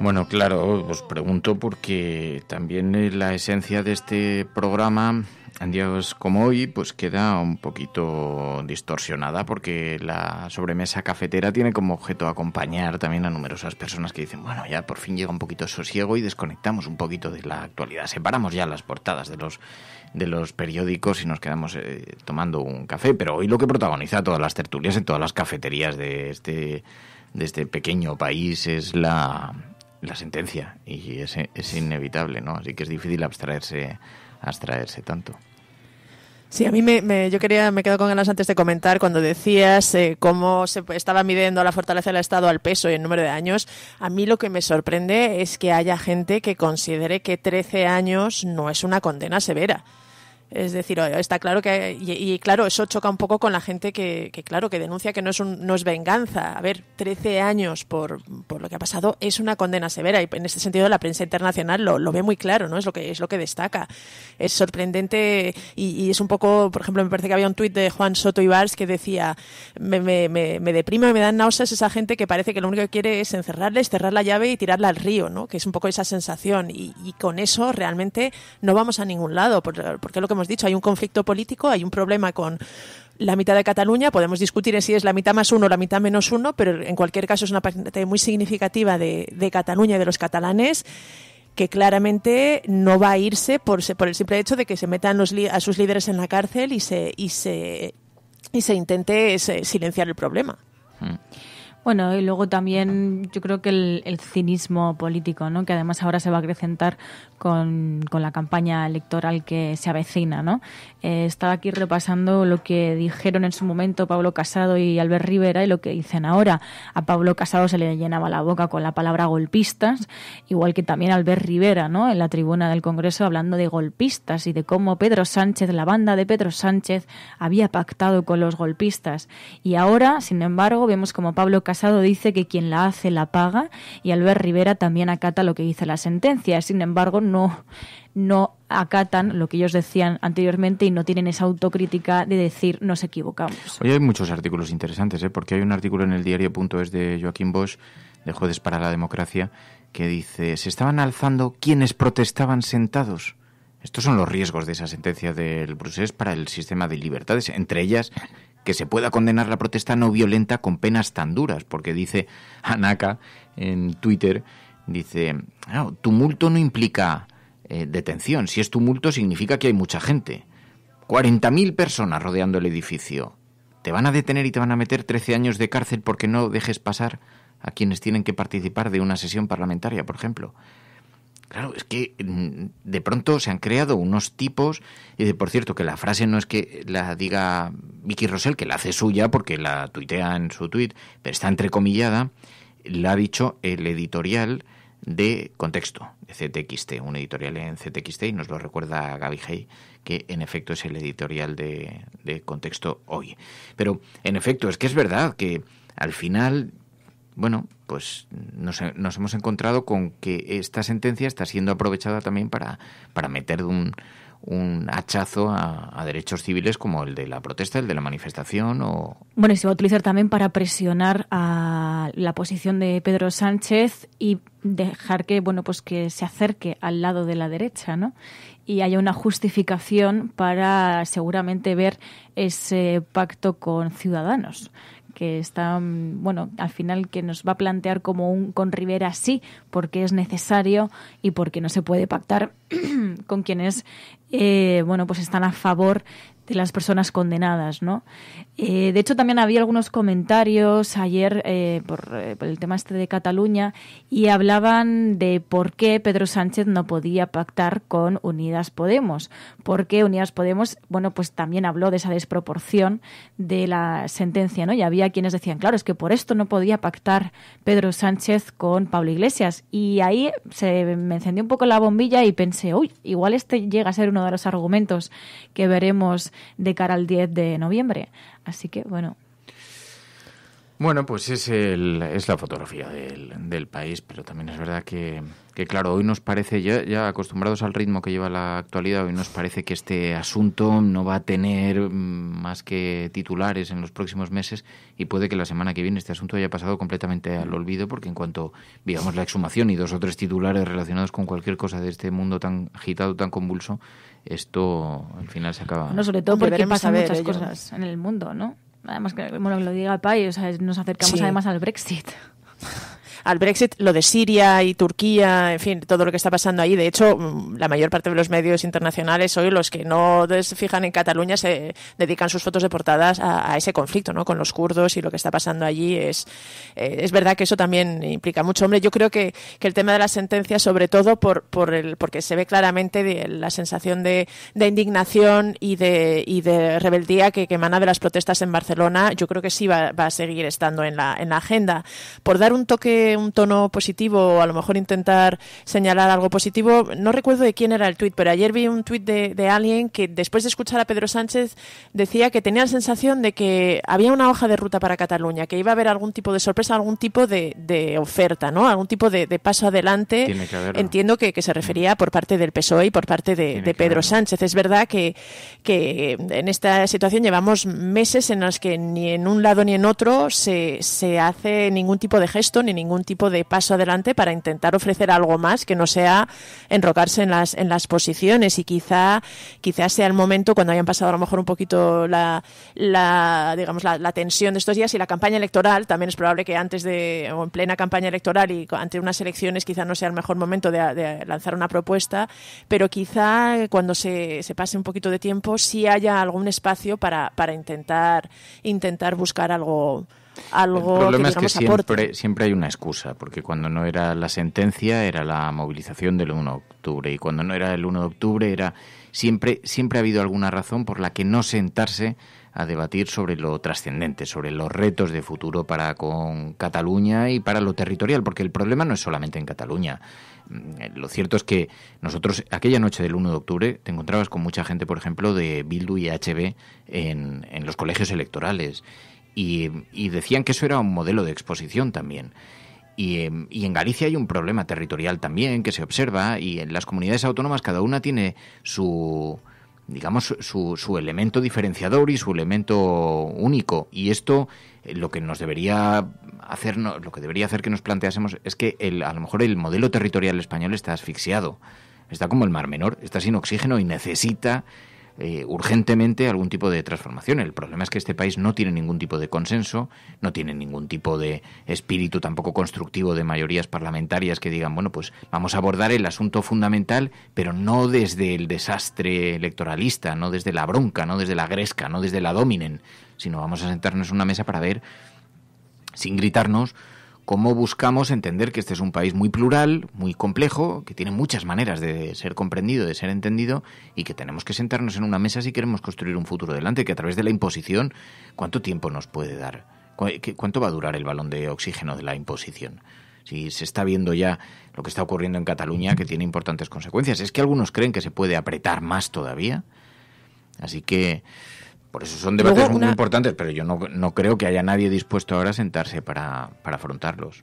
Bueno, claro, os pregunto porque también eh, la esencia de este programa en días como hoy, pues queda un poquito distorsionada porque la sobremesa cafetera tiene como objeto acompañar también a numerosas personas que dicen, bueno, ya por fin llega un poquito sosiego y desconectamos un poquito de la actualidad. Separamos ya las portadas de los, de los periódicos y nos quedamos eh, tomando un café, pero hoy lo que protagoniza todas las tertulias en todas las cafeterías de este de este pequeño país es la, sentencia y es, es, inevitable, ¿no? Así que es difícil abstraerse, abstraerse tanto. Sí, a mí me, yo quería, me quedo con ganas antes de comentar cuando decías eh, cómo se estaba midiendo la fortaleza del Estado al peso y el número de años. A mí lo que me sorprende es que haya gente que considere que 13 años no es una condena severa. Es decir, está claro que, y, claro, eso choca un poco con la gente que, claro, que denuncia que no es, no es venganza. A ver, 13 años por, por, lo que ha pasado es una condena severa y en este sentido la prensa internacional lo, ve muy claro, ¿no? Es lo que, es lo que destaca. Es sorprendente y, es un poco, por ejemplo, me parece que había un tuit de Juan Soto Ibars que decía, me, me, me, deprime, me dan náuseas esa gente que parece que lo único que quiere es encerrarles, cerrar la llave y tirarla al río, ¿no? Que es un poco esa sensación y, y con eso realmente no vamos a ningún lado, porque lo que hemos dicho, hay un conflicto político, hay un problema con la mitad de Cataluña. Podemos discutir si es la mitad más uno o la mitad menos uno, pero en cualquier caso es una parte muy significativa de, Cataluña y de los catalanes que claramente no va a irse por, por el simple hecho de que se metan los, a sus líderes en la cárcel y se, se, se intente eh, silenciar el problema. Mm. Bueno, y luego también yo creo que el, cinismo político, ¿no? que además ahora se va a acrecentar con, la campaña electoral que se avecina. ¿no? Eh, estaba aquí repasando lo que dijeron en su momento Pablo Casado y Albert Rivera y lo que dicen ahora. A Pablo Casado se le llenaba la boca con la palabra golpistas, igual que también Albert Rivera ¿no? en la tribuna del Congreso hablando de golpistas y de cómo Pedro Sánchez, la banda de Pedro Sánchez, había pactado con los golpistas. Y ahora, sin embargo, vemos como Pablo Casado pasado dice que quien la hace la paga y Albert Rivera también acata lo que dice la sentencia. Sin embargo, no, no acatan lo que ellos decían anteriormente y no tienen esa autocrítica de decir nos equivocamos. Hoy hay muchos artículos interesantes, ¿eh? porque hay un artículo en el diario.es de Joaquín Bosch, de Jueves para la Democracia, que dice, se estaban alzando quienes protestaban sentados. Estos son los riesgos de esa sentencia del Bruselas para el sistema de libertades, entre ellas que se pueda condenar la protesta no violenta con penas tan duras, porque dice Anaka en Twitter, dice, ah, tumulto no implica eh, detención, si es tumulto significa que hay mucha gente, 40.000 personas rodeando el edificio, te van a detener y te van a meter 13 años de cárcel porque no dejes pasar a quienes tienen que participar de una sesión parlamentaria, por ejemplo. Claro, es que mm, de pronto se han creado unos tipos, y por cierto que la frase no es que la diga Vicky Rosell, que la hace suya porque la tuitea en su tuit, pero está entrecomillada, la ha dicho el editorial de Contexto, de CTXT, un editorial en CTXT, y nos lo recuerda Gaby Hey, que en efecto es el editorial de, de Contexto hoy. Pero en efecto, es que es verdad que al final bueno, pues nos, hemos encontrado con que esta sentencia está siendo aprovechada también para, para meter un, un hachazo a, derechos civiles como el de la protesta, el de la manifestación o... Bueno, y se va a utilizar también para presionar a la posición de Pedro Sánchez y dejar que, bueno, pues que se acerque al lado de la derecha, ¿no? Y haya una justificación para seguramente ver ese pacto con Ciudadanos que está, mm, bueno, al final que nos va a plantear como un con Rivera sí, porque es necesario y porque no se puede pactar con quienes, eh, bueno, pues están a favor de las personas condenadas, ¿no? Eh, de hecho, también había algunos comentarios ayer eh, eh, por, el tema este de Cataluña y hablaban de por qué Pedro Sánchez no podía pactar con Unidas Podemos. Porque Unidas Podemos, bueno, pues también habló de esa desproporción de la sentencia, ¿no? Y había quienes decían, claro, es que por esto no podía pactar Pedro Sánchez con Pablo Iglesias. Y ahí se me encendió un poco la bombilla y pensé, uy, igual este llega a ser uno de los argumentos que veremos de cara al 10 de noviembre. Así que, bueno, bueno, pues es, el, es la fotografía del, del, país, pero también es verdad que, que claro, hoy nos parece, ya, acostumbrados al ritmo que lleva la actualidad, hoy nos parece que este asunto no va a tener mm, más que titulares en los próximos meses y puede que la semana que viene este asunto haya pasado completamente al olvido, porque en cuanto digamos la exhumación y dos o tres titulares relacionados con cualquier cosa de este mundo tan agitado, tan convulso, esto al final se acaba. No, sobre todo porque pasan muchas cosas en el mundo, ¿no? Además, que, bueno, lo diga el nos acercamos además al Brexit al Brexit, lo de Siria y Turquía, en fin, todo lo que está pasando ahí. De hecho, mm, la mayor parte de los medios internacionales hoy, los que no se fijan en Cataluña, se dedican sus fotos de portadas a, ese conflicto, ¿no? Con los kurdos y lo que está pasando allí. Es, eh, es verdad que eso también implica mucho. Hombre, yo creo que, que el tema de la sentencia, sobre todo por, por el, porque se ve claramente la sensación de, de, indignación y de, y de rebeldía que, que, emana de las protestas en Barcelona, yo creo que sí va, va a seguir estando en la, en la agenda. Por dar un toque un tono positivo o a lo mejor intentar señalar algo positivo, no recuerdo de quién era el tuit, pero ayer vi un tuit de, alguien que después de escuchar a Pedro Sánchez decía que tenía la sensación de que había una hoja de ruta para Cataluña, que iba a haber algún tipo de sorpresa, algún tipo de, oferta, ¿no? Algún tipo de, paso adelante. Entiendo que, se refería por parte del PSOE y por parte de, de Pedro Sánchez. Es verdad que, que, en esta situación llevamos meses en los que ni en un lado ni en otro se, se hace ningún tipo de gesto ni ningún un tipo de paso adelante para intentar ofrecer algo más que no sea enrocarse en las, en las posiciones y quizá, quizás sea el momento cuando hayan pasado a lo mejor un poquito la, digamos, la, tensión de estos días y la campaña electoral, también es probable que antes de, o en plena campaña electoral y ante unas elecciones quizá no sea el mejor momento de, lanzar una propuesta, pero quizá cuando se, se, pase un poquito de tiempo sí haya algún espacio para, para intentar, intentar buscar algo el problema es que siempre, siempre hay una excusa, porque cuando no era la sentencia era la movilización del 1 de octubre y cuando no era el 1 de octubre era siempre siempre ha habido alguna razón por la que no sentarse a debatir sobre lo trascendente, sobre los retos de futuro para con Cataluña y para lo territorial, porque el problema no es solamente en Cataluña. Mm, lo cierto es que nosotros, aquella noche del 1 de octubre, te encontrabas con mucha gente, por ejemplo, de Bildu y HB en, en los colegios electorales. Y, decían que eso era un modelo de exposición también. Y, en Galicia hay un problema territorial también que se observa y en las comunidades autónomas cada una tiene su digamos su, elemento diferenciador y su elemento único y esto eh, lo que nos debería hacernos lo que debería hacer que nos planteásemos es que a lo mejor el modelo territorial español está asfixiado está como el mar menor está sin oxígeno y necesita eh, urgentemente algún tipo de transformación. El problema es que este país no tiene ningún tipo de consenso, no tiene ningún tipo de espíritu tampoco constructivo de mayorías parlamentarias que digan, bueno, pues vamos a abordar el asunto fundamental, pero no desde el desastre electoralista, no desde la bronca, no desde la gresca, no desde la dominen, sino vamos a sentarnos en una mesa para ver, sin gritarnos, cómo buscamos entender que este es un país muy plural, muy complejo, que tiene muchas maneras de ser comprendido, de ser entendido, y que tenemos que sentarnos en una mesa si queremos construir un futuro delante, que a través de la imposición, ¿cuánto tiempo nos puede dar? ¿Cuánto va a durar el balón de oxígeno de la imposición? Si se está viendo ya lo que está ocurriendo en Cataluña, que tiene importantes consecuencias. Es que algunos creen que se puede apretar más todavía. Así que por eso son debates muy importantes, pero yo no, no, creo que haya nadie dispuesto ahora a sentarse para afrontarlos.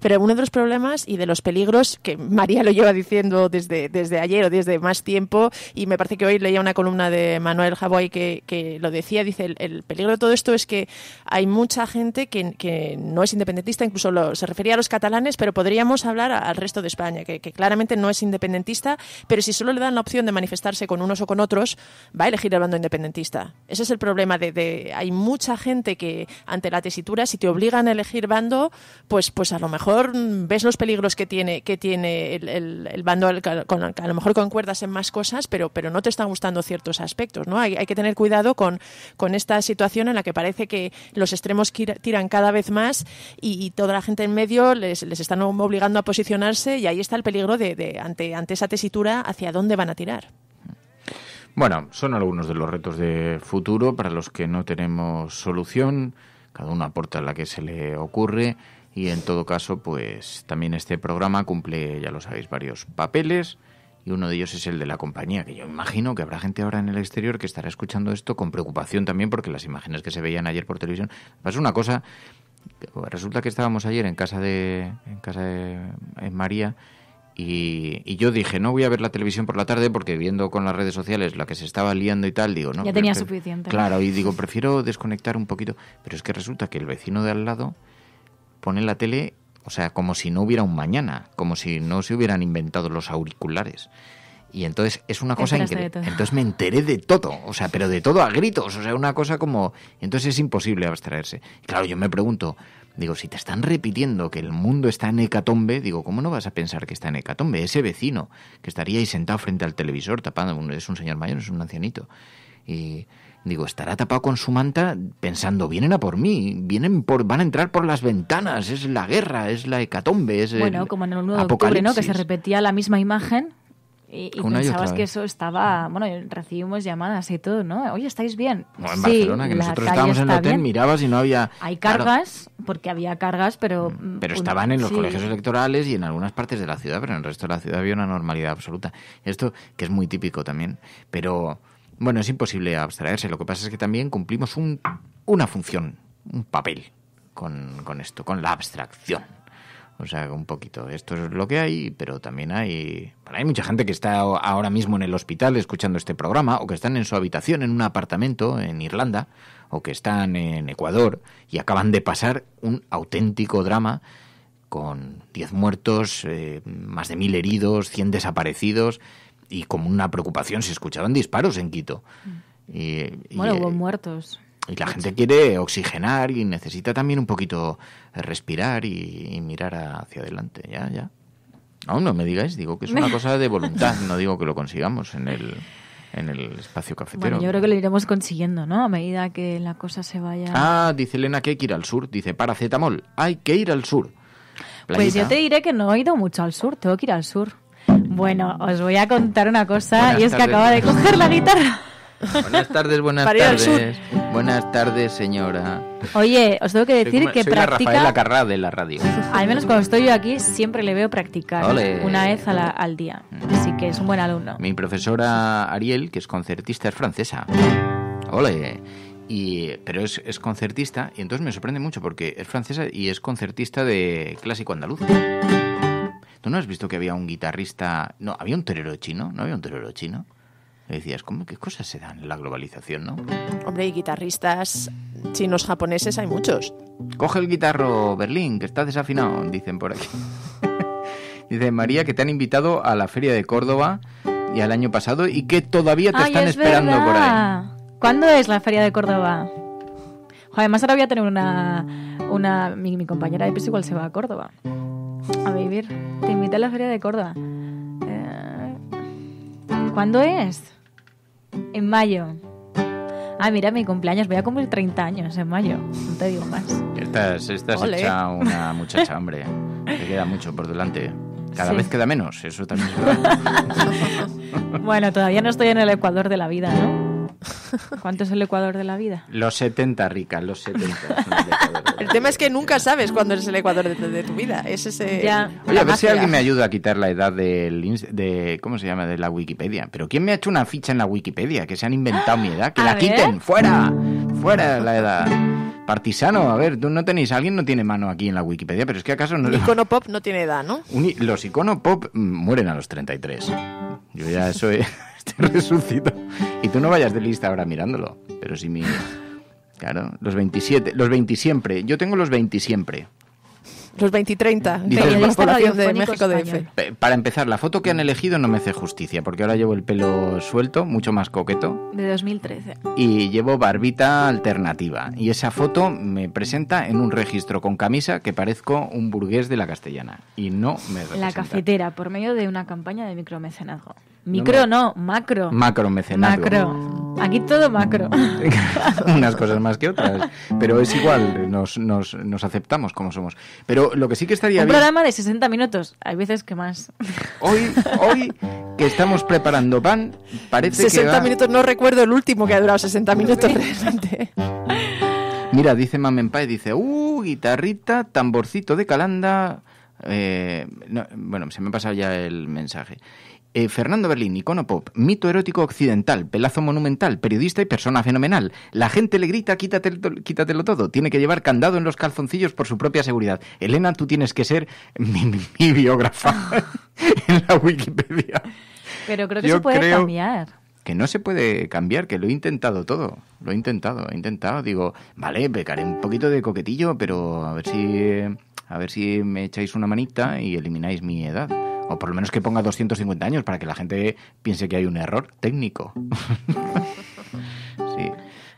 Pero uno de los problemas y de los peligros que María lo lleva diciendo desde, desde ayer o desde más tiempo, y me parece que hoy leía una columna de Manuel Javoy que, lo decía, dice, el, peligro de todo esto es que hay mucha gente que, no es independentista, incluso se refería a los catalanes, pero podríamos hablar al resto de España, que, claramente no es independentista, pero si solo le dan la opción de manifestarse con unos o con otros, va a elegir el bando independentista. Ese es el problema de, de hay mucha gente que ante la tesitura, si te obligan a elegir bando, pues, pues a lo mejor ves los peligros que tiene, que tiene el, bando, a lo mejor concuerdas en más cosas, pero, pero no te están gustando ciertos aspectos. ¿no? Hay, hay que tener cuidado con, con esta situación en la que parece que los extremos tiran cada vez más y, toda la gente en medio les, les, están obligando a posicionarse y ahí está el peligro de, ante, ante esa tesitura hacia dónde van a tirar. Bueno, son algunos de los retos de futuro para los que no tenemos solución. Cada uno aporta la que se le ocurre y en todo caso, pues también este programa cumple, ya lo sabéis, varios papeles y uno de ellos es el de la compañía, que yo imagino que habrá gente ahora en el exterior que estará escuchando esto con preocupación también porque las imágenes que se veían ayer por televisión. Pasó una cosa, resulta que estábamos ayer en casa de, en casa de María y, y, yo dije, no voy a ver la televisión por la tarde porque viendo con las redes sociales la que se estaba liando y tal, digo, no. Ya tenía suficiente. Claro, y digo, prefiero desconectar un poquito, pero es que resulta que el vecino de al lado Pone la tele, o sea, como si no hubiera un mañana, como si no se hubieran inventado los auriculares. Y entonces es una cosa increíble. Entonces me enteré de todo, o sea, pero de todo a gritos, o sea, una cosa como... Entonces es imposible abstraerse. claro, yo me pregunto, digo, si te están repitiendo que el mundo está en hecatombe, digo, ¿cómo no vas a pensar que está en hecatombe? Ese vecino que estaría ahí sentado frente al televisor tapando, es un señor mayor, es un ancianito. Y Digo, estará tapado con su manta pensando, vienen a por mí, vienen por, van a entrar por las ventanas, es la guerra, es la hecatombe, es Bueno, como en el 1 de octubre, ¿no? Que se repetía la misma imagen y, pensabas que eso estaba, bueno, recibimos llamadas y todo, ¿no? Oye, ¿estáis bien? No, en Barcelona, que nosotros estábamos en el hotel, mirabas y no había... Hay cargas, porque había cargas, pero... Mm, mm, pero estaban en los colegios electorales y en algunas partes de la ciudad, pero en el resto de la ciudad había una normalidad absoluta. Esto que es muy típico también, pero bueno, es imposible abstraerse. Lo que pasa es que también cumplimos una función, un papel con, esto, con la abstracción. O sea, un poquito, esto es lo que hay, pero también hay... hay mucha gente que está ahora mismo en el hospital escuchando este programa, o que están en su habitación, en un apartamento en Irlanda, o que están en Ecuador, y acaban de pasar un auténtico drama con 10 muertos, eh, más de mil heridos, 100 desaparecidos y como una preocupación, se escuchaban disparos en Quito. Mm. Y, bueno, hubo eh, muertos. Y la gente quiere oxigenar y necesita también un poquito respirar y, mirar hacia adelante, ya, ya. Aún no me digáis, digo que es una cosa de voluntad, no digo que lo consigamos en el, en el espacio cafetero. Bueno, yo creo que lo iremos consiguiendo, ¿no? A medida que la cosa se vaya... Ah, dice Elena que hay que ir al sur, dice paracetamol, hay que ir al sur. Pues yo te diré que no he ido mucho al sur, tengo que ir al sur. Bueno, os voy a contar una cosa y es que acaba de coger la guitarra. Buenas tardes, buenas tardes. Buenas tardes, señora. Oye, os tengo que decir que practica. La carrera de la radio. Al menos cuando estoy yo aquí siempre le veo practicar una vez al día. Mm. Así que es un buen alumno. Mi profesora Ariel, que es concertista, es francesa. Ole. pero es, es concertista y entonces me sorprende mucho porque es francesa y es concertista de clásico andaluz. ¿Tú no has visto que había un guitarrista, no, había un torero chino, no había un torero chino? Y decías, ¿cómo, ¿qué cosas se dan en la globalización, no? Hombre, y guitarristas chinos japoneses hay muchos. Coge el guitarro Berlín, que está desafinado, dicen por aquí. Dice María que te han invitado a la feria de Córdoba y al año pasado y que todavía te están esperando por ahí. ¿Cuándo es la feria de Córdoba? Además ahora voy a tener una... mi, compañera de piso igual se va a Córdoba a vivir. Te invito a la Feria de Córdoba. Eh, ¿Cuándo es? En mayo. Ah, mira, mi cumpleaños. Voy a cumplir 30 años en mayo. No te digo más. Estás, estás hecha una muchacha, hombre. Te queda mucho por delante. Cada vez queda menos, eso también es verdad. bueno, todavía no estoy en el Ecuador de la vida, ¿no? ¿Cuánto es el ecuador de la vida? Los 70, Rica, los 70. el, tema es que nunca sabes cuándo es el ecuador de, tu vida. ese... Oye, a ver si alguien me ayuda a quitar la edad del, de, ¿cómo se llama? De la Wikipedia. Pero ¿quién me ha hecho una ficha en la Wikipedia? Que se han inventado mi edad. ¡Que la quiten! ¡Fuera! ¡Fuera la edad! Partisano, a ver, tú no tenéis, alguien no tiene mano aquí en la Wikipedia, pero es que acaso no... icono pop no tiene edad, ¿no? los icono pop mm, mueren a los 33. Yo ya soy... Te resucito. Y tú no vayas de lista ahora mirándolo, pero si mi... Claro, los 27, los 20 siempre. Yo tengo los 20 siempre. Los 20 y 30, de México eh, Para empezar, la foto que han elegido no me hace justicia, porque ahora llevo el pelo suelto, mucho más coqueto. De 2013. Y llevo barbita alternativa. Y esa foto me presenta en un registro con camisa que parezco un burgués de la castellana. Y no me representa. La cafetera, por medio de una campaña de micromecenazgo. Micro no, macro. Macro mecenazgo. Macro. Aquí todo macro. Unas cosas más que otras. Pero es igual, nos, nos, aceptamos como somos. Pero lo que sí que estaría Un programa de 60 minutos. Hay veces que más. Hoy, hoy que estamos preparando pan, parece 60 minutos, no recuerdo el último que ha durado 60 minutos Mira, dice Mamenpae, dice, uh, guitarrita, tamborcito de calanda. Eh, bueno, se me ha pasado ya el mensaje eh, Fernando Berlín, icono pop, mito erótico occidental, pelazo monumental, periodista y persona fenomenal. La gente le grita, quítatelo, quítatelo todo. Tiene que llevar candado en los calzoncillos por su propia seguridad. Elena, tú tienes que ser mi, biógrafa en la Wikipedia. Pero creo que se puede cambiar que no se puede cambiar, que lo he intentado todo, lo he intentado, he intentado, digo, vale, pecaré un poquito de coquetillo, pero a ver si a ver si me echáis una manita y elimináis mi edad. O por lo menos que ponga 250 años para que la gente piense que hay un error técnico. sí.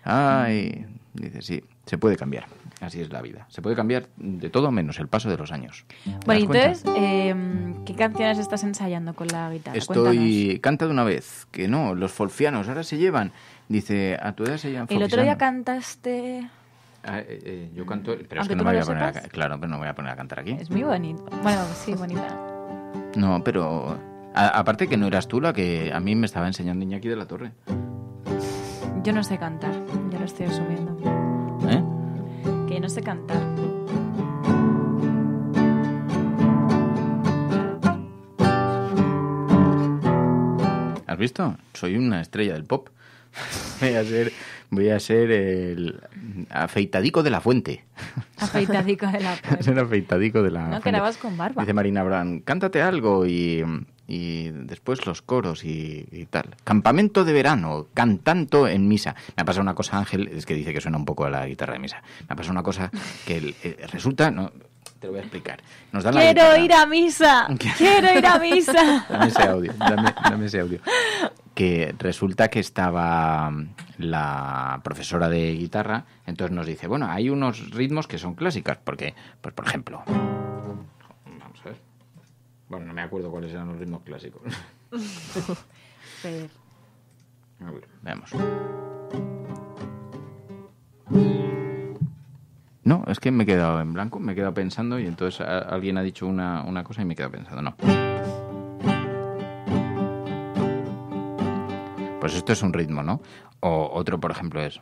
Ay, dice, sí, se puede cambiar. Así es la vida. Se puede cambiar de todo menos el paso de los años. Bueno, entonces, em, ¿qué canciones estás ensayando con la guitarra? Estoy. Canta de una vez, que no, los folfianos ahora se llevan. Dice, a tu edad se llevan El otro día cantaste. Ah, eh, eh, yo canto, pero no me voy a poner a, claro, pero no voy a poner a cantar aquí. Es muy bonito. Bueno, sí, bonita. No, pero aparte que no eras tú la que a mí me estaba enseñando Iñaki de la Torre. Yo no sé cantar, ya lo estoy asumiendo. ¿Eh? Que no sé cantar. ¿Has visto? Soy una estrella del pop. voy a ser Voy a ser el afeitadico de la fuente. Afeitadico de la fuente. ser afeitadico de la no, que No, con barba. Dice Marina Bran, cántate algo y, después los coros y, tal. Campamento de verano, cantando en misa. Me ha pasado una cosa, Ángel, es que dice que suena un poco a la guitarra de misa. Me ha pasado una cosa que eh, resulta... No, te lo voy a explicar. ¡Quiero ir a misa! ¡Quiero ir a misa! dame ese audio, dame, ese audio. Que resulta que estaba um, la profesora de guitarra, entonces nos dice, bueno, hay unos ritmos que son clásicos, porque, pues por ejemplo... Vamos a ver. Bueno, no me acuerdo cuáles eran los ritmos clásicos. a ver, no, es que me he quedado en blanco, me he quedado pensando y entonces alguien ha dicho una, una cosa y me he quedado pensando, no. Pues esto es un ritmo, ¿no? O otro, por ejemplo, es...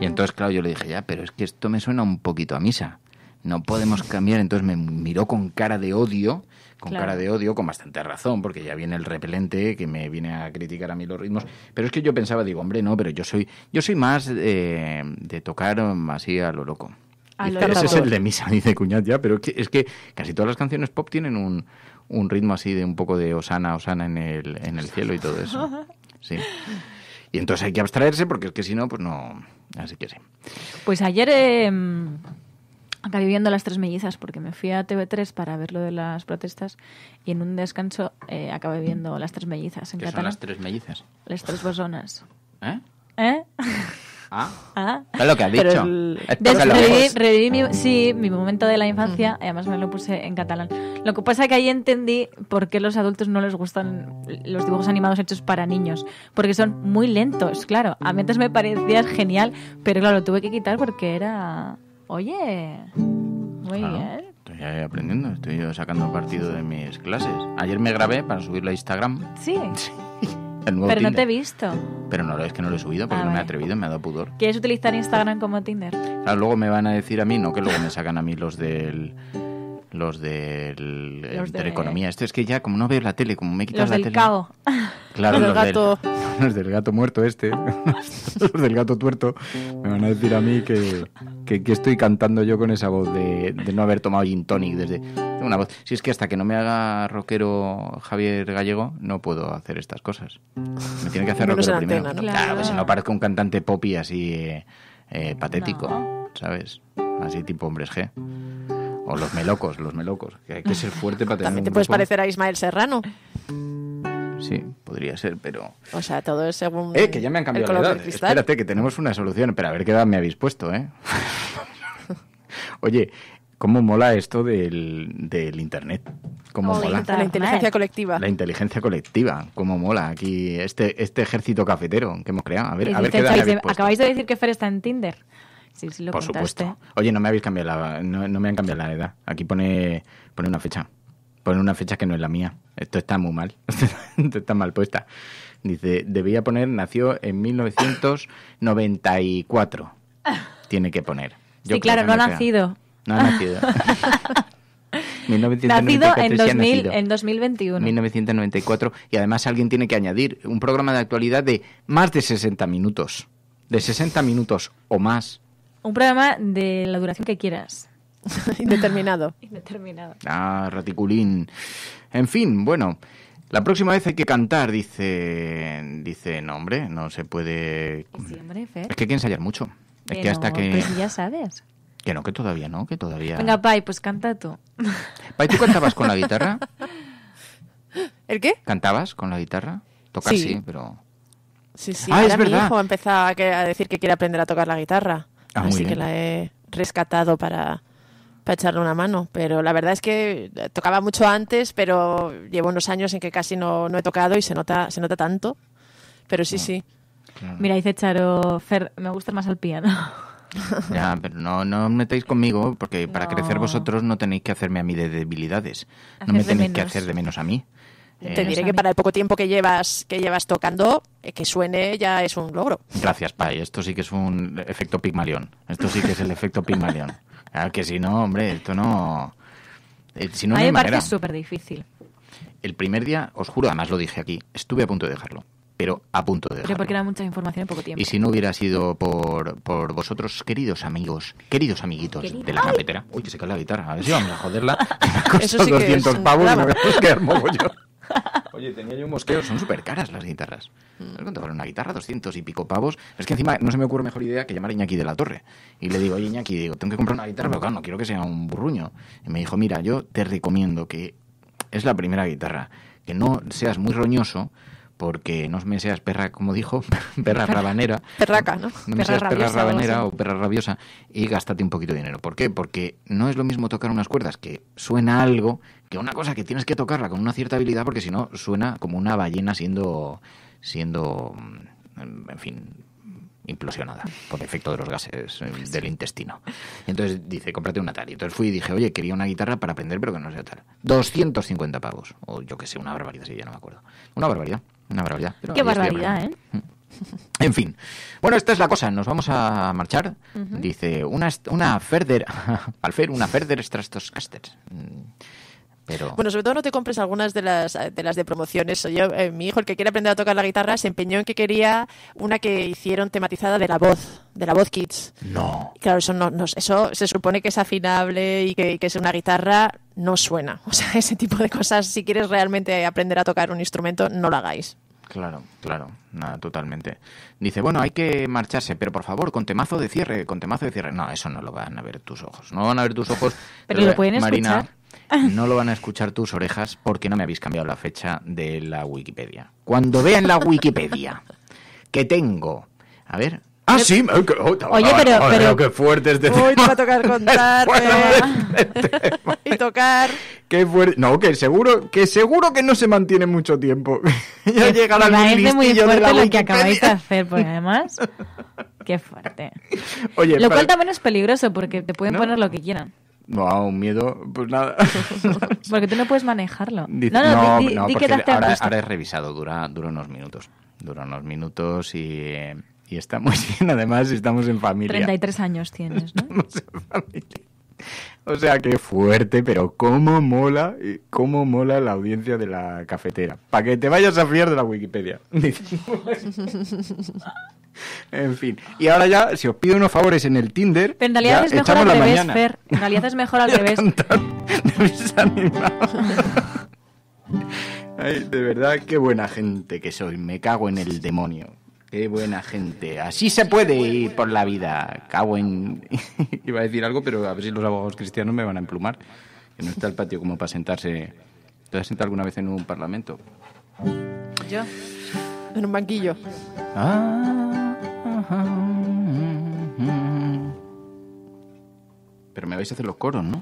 Y entonces, claro, yo le dije, ya, pero es que esto me suena un poquito a misa no podemos cambiar. Entonces me miró con cara de odio, con cara de odio, con bastante razón, porque ya viene el repelente que me viene a criticar a mí los ritmos. Pero es que yo pensaba, digo, hombre, no, pero yo soy, yo soy más de tocar así a lo loco. ese es el de misa, dice Cuñat ya, pero es que casi todas las canciones pop tienen un, ritmo así de un poco de Osana, Osana en el, en el cielo y todo eso. Sí. Y entonces hay que abstraerse porque es que si no, pues no. Así que sí. Pues ayer em, acabé viendo las tres mellizas porque me fui a TV3 para ver lo de las protestas y en un descanso eh, acabé viendo las tres mellizas en ¿Qué son las tres mellizas? Las tres personas. ¿Eh? ¿Eh? Ah, ah. Es lo que has dicho. reviví, mi, momento de la infancia, además me lo puse en catalán. Lo que pasa es que ahí entendí por qué los adultos no les gustan los dibujos animados hechos para niños, porque son muy lentos, claro. A mí antes me parecía genial, pero claro, lo tuve que quitar porque era Oye, muy bien. Estoy aprendiendo, estoy sacando partido de mis clases. Ayer me grabé para subirlo a Instagram. Sí. Pero no te he visto. Pero no, es que no lo he subido porque no me he atrevido, me ha dado pudor. ¿Quieres utilizar Instagram como Tinder? Claro, luego me van a decir a mí, no, que luego me sacan a mí los del los del los de... economía. Esto es que ya, como no veo la tele, como me quitas los la del tele. Claro, los, del gato. los del gato muerto este. los del gato tuerto. Me van a decir a mí que, que, estoy cantando yo con esa voz de, no haber tomado gin tonic desde una voz. Si es que hasta que no me haga rockero Javier Gallego, no puedo hacer estas cosas. Me tiene que hacer rockero primero. Claro, si no parezco un cantante poppy así eh, eh, patético, ¿sabes? Así tipo hombres G. O los melocos, los melocos. Que hay que ser fuerte para tener También te puedes parecer a Ismael Serrano sí, podría ser, pero... O sea, todo es según... Eh, que ya me han cambiado la edad. Espérate, que tenemos una solución. Pero a ver qué edad me habéis puesto, ¿eh? Oye, ¿Cómo mola esto del, Internet? ¿Cómo mola? La inteligencia colectiva. La inteligencia colectiva. ¿Cómo mola aquí este, este ejército cafetero que hemos creado? A ver, a ver qué edad Acabáis de decir que Fer está en Tinder. Sí, sí lo Por contaste. supuesto. Oye, no me habéis cambiado la, no, no, me han cambiado la edad. Aquí pone, pone una fecha. Pone una fecha que no es la mía. Esto está muy mal. Esto está mal puesta. Dice, debía poner, nació en 1994. Tiene que poner. sí, claro, no ha nacido. No ha nacido. nacido en, nacido. en 2021. 1994. Y además alguien tiene que añadir un programa de actualidad de más de 60 minutos. De 60 minutos o más. Un programa de la duración que quieras. Indeterminado. Indeterminado. Ah, raticulín. En fin, bueno. La próxima vez hay que cantar, dice, dice, no, hombre, no se puede... Es que hay que ensayar mucho. es que hasta que... Pues ya sabes. Que no, que todavía no, que todavía... Venga, Pai, pues canta tú. Pai, ¿tú cantabas con la guitarra? ¿El qué? ¿Cantabas con la guitarra? Tocar sí, pero... Sí, sí, ah, es mi verdad. hijo empezaba a decir que quiere aprender a tocar la guitarra. Ah, así que la he rescatado para para echarle una mano, pero la verdad es que eh, tocaba mucho antes, pero llevo unos años en que casi no, no he tocado y se nota, se nota tanto. Pero sí, sí. Mira, dice Charo, Fer, me gusta más el piano. Ya, pero no, no metáis conmigo, porque para crecer vosotros no tenéis que hacerme a mí de debilidades. no me tenéis que hacer de menos a mí. Te eh, diré que para el poco tiempo que llevas, que llevas tocando, eh, que suene ya es un logro. Gracias, Pai. Esto sí que es un efecto Pigmalión. Esto sí que es el efecto Pigmalión. que si no, hombre, esto no... Eh, si no a mí me parece súper difícil. El primer día, os juro, además lo dije aquí, estuve a punto de dejarlo, pero a punto de dejarlo. porque era mucha información en poco tiempo. Y si no hubiera sido por, por vosotros, queridos amigos, queridos amiguitos de la cafetera. Uy, que se cae la guitarra, a ver si vamos a joderla. Eso esos 200 pavos, qué me voy a Oye, tenía yo un mosqueo. Son súper caras las guitarras. ¿Sabes cuánto vale una guitarra? 200 y pico pavos. Es que encima no se me ocurre mejor idea que llamar a Iñaki de la Torre. Y le digo, oye Iñaki, digo, tengo que comprar una guitarra, pero claro, no quiero que sea un burruño. Y me dijo, mira, yo te recomiendo que es la primera guitarra, que no seas muy roñoso, porque no me seas perra, como dijo, perra rabanera. Perraca, ¿no? No me seas perra rabanera o perra rabiosa y gástate un poquito de dinero. ¿Por qué? Porque no es lo mismo tocar unas cuerdas que suena algo que una cosa que tienes que tocarla con una cierta habilidad porque si no suena como una ballena siendo, siendo, mm, en fin, implosionada por efecto de los gases eh, del intestino. entonces dice, cómprate una tal. Y Entonces fui y dije, oye, quería una guitarra para aprender, pero que no sea tal. 250 pavos. O yo que sé, una barbaridad, si ya no me acuerdo. Una barbaridad. Una barbaridad. Qué barbaridad, ¿eh? En fin. Bueno, esta es la cosa. Nos vamos a marchar. Dice, una, una Ferder... Alfer, una Ferder Stratocaster. Bueno, sobre todo no te compres algunas de las de, las promociones. Yo, eh, mi hijo, el que quiere aprender a tocar la guitarra, se empeñó en que quería una que hicieron tematizada de la voz, de la voz Kids. No. claro, eso, no, eso se supone que es afinable y que, es una guitarra, no suena. O sea, ese tipo de cosas, si quieres realmente aprender a tocar un instrumento, no lo hagáis. Claro, claro, nada, totalmente. Dice, bueno, hay que marcharse, pero por favor, con temazo de cierre, con temazo de cierre. No, eso no lo van a ver tus ojos. No van a ver tus ojos. pero lo, pueden no lo van a escuchar tus orejas porque no me habéis cambiado la fecha de la Wikipedia. Cuando vean la Wikipedia que tengo, a ver, Ah, sí. Oh, Oye, pero, qué fuerte es decir. te a tocar contar. Eh. Este y tocar. Qué fuerte. No, que seguro, que seguro que no se mantiene mucho tiempo. ya llega la listillo muy fuerte de lo que acabáis de hacer, porque además. Qué fuerte. lo cual también es peligroso porque te pueden poner lo que quieran. No, un miedo, pues nada. porque tú no puedes manejarlo. no, no, di, que ahora, ahora, revisado, dura, dura unos minutos. Dura unos minutos y, y está muy bien, además, estamos en familia. 33 años tienes, ¿no? O sea qué fuerte, pero cómo mola, eh, cómo mola la audiencia de la cafetera. Para que te vayas a fiar de la Wikipedia. en fin. Y ahora ya, si os pido unos favores en el Tinder, pero en realidad es mejor al revés, En realidad mejor al Ay, de verdad, qué buena gente que soy. Me cago en el demonio. Qué buena gente. Así se puede ir por la vida. Cago en. Iba a decir algo, pero a ver si los abogados cristianos me van a emplumar. Que no está el patio como para sentarse. ¿Te has sentado alguna vez en un parlamento? Yo. En un banquillo. Ah, pero me vais a hacer los coros, ¿no?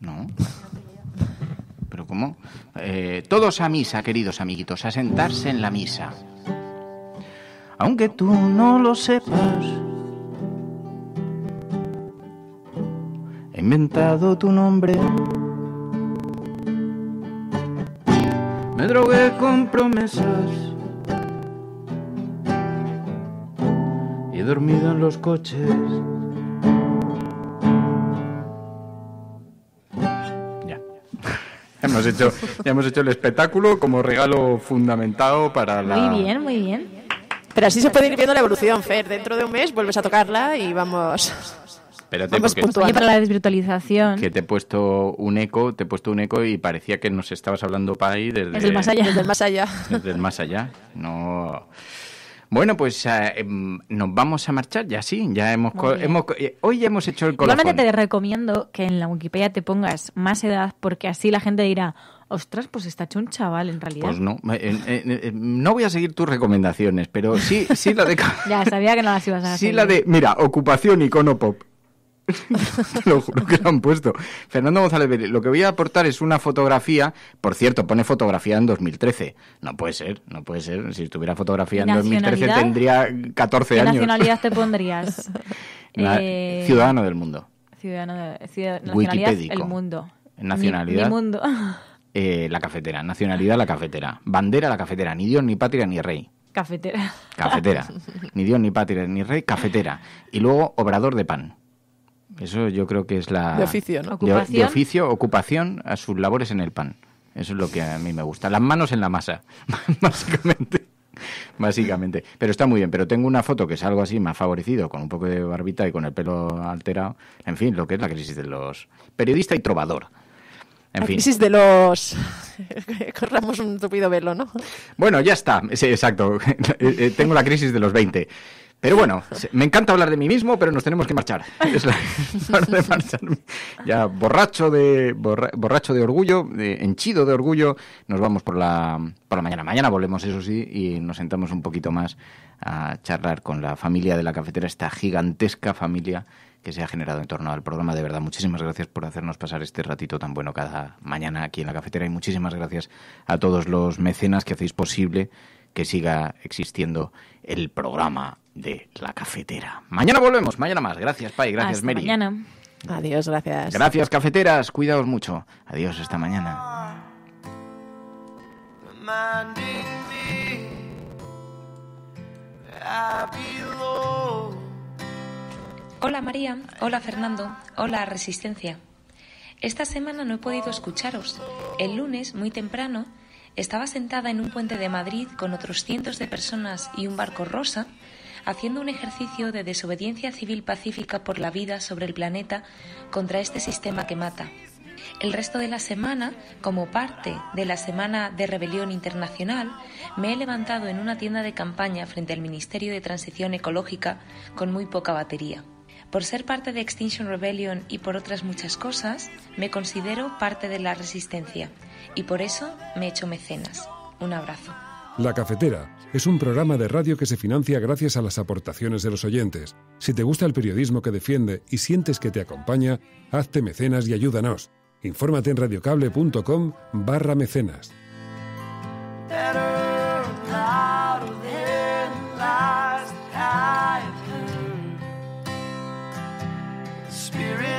No. ¿Pero cómo? Eh, todos a misa, queridos amiguitos, a sentarse en la misa aunque tú no lo sepas. He inventado tu nombre. Me drogué con promesas. Y he dormido en los coches. hemos hecho, ya hemos hecho el espectáculo como regalo fundamentado para la. Muy bien, muy bien. Pero así se puede ir viendo la evolución, Fer. Dentro de un mes vuelves a tocarla y vamos. Espérate, para la desvirtualización. Que te he puesto un eco, te he puesto un eco y parecía que nos estabas hablando para ahí desde, el más allá. Desde más allá. Desde más allá. No. Bueno, pues ah, em, nos vamos a marchar ya, sí. Ya hemos, eh, hoy hemos hecho el colofón. Igualmente te recomiendo que en la Wikipedia te pongas más edad porque así la gente dirá, Ostras, pues está hecho un chaval en realidad. Pues no, no voy a seguir tus recomendaciones, pero sí, sí la de... ya, sabía que no las ibas a Sí la de, mira, ocupación icono pop. lo juro que lo han puesto. Fernando González Vélez, lo que voy a aportar es una fotografía. Por cierto, pone fotografía en 2013. No puede ser, no puede ser. Si tuviera fotografía en 2013 tendría 14 años. ¿Qué nacionalidad te pondrías? Eh, ciudadano del mundo. Ciudadano de, ciudad, nacionalidad, el mundo. Nacionalidad. El mundo. Eh, la cafetera. Nacionalidad, la cafetera. Bandera, la cafetera. Ni Dios, ni patria, ni rey. Cafetera. Cafetera. Ni Dios, ni patria, ni rey. Cafetera. Y luego, obrador de pan. Eso yo creo que es la... De oficio, ¿no? ¿Ocupación? oficio, ocupación a sus labores en el pan. Eso es lo que a mí me gusta. Las manos en la masa, básicamente. Básicamente. Pero está muy bien. Pero tengo una foto que es algo así más favorecido, con un poco de barbita y con el pelo alterado. En fin, lo que es la crisis de los... Periodista y trovador la crisis de los... Corramos un tupido velo, ¿no? Bueno, ya está. exacto. Eh, eh, tengo la crisis de los 20. Pero bueno, me encanta hablar de mí mismo, pero nos tenemos que marchar. Ya borracho de, borracho de orgullo, henchido de orgullo, nos vamos por la, por la mañana. Mañana volvemos, eso sí, y nos sentamos un poquito más a charlar con la familia de la cafetera, esta gigantesca familia que se ha generado en torno al programa. De verdad, muchísimas gracias por hacernos pasar este ratito tan bueno cada mañana aquí en la cafetera y muchísimas gracias a todos los mecenas que hacéis posible que siga existiendo el programa de la cafetera. Mañana volvemos, mañana más. Gracias, Pai, gracias, hasta Mañana. Adiós, gracias. Gracias, cafeteras. Cuidaos mucho. Adiós, esta mañana. Hola María, hola Fernando, hola Resistencia. Esta semana no he podido escucharos. El lunes, muy temprano, estaba sentada en un puente de Madrid con otros cientos de personas y un barco rosa, haciendo un ejercicio de desobediencia civil pacífica por la vida sobre el planeta contra este sistema que mata. El resto de la semana, como parte de la Semana de Rebelión Internacional, me he levantado en una tienda de campaña frente al Ministerio de Transición Ecológica con muy poca batería. Por ser parte de Extinction Rebellion y por otras muchas cosas, me considero parte de la resistencia y por eso me he echo mecenas. Un abrazo. La Cafetera es un programa de radio que se financia gracias a las aportaciones de los oyentes. Si te gusta el periodismo que defiende y sientes que te acompaña, hazte mecenas y ayúdanos. Infórmate en radiocable.com barra mecenas. spirit.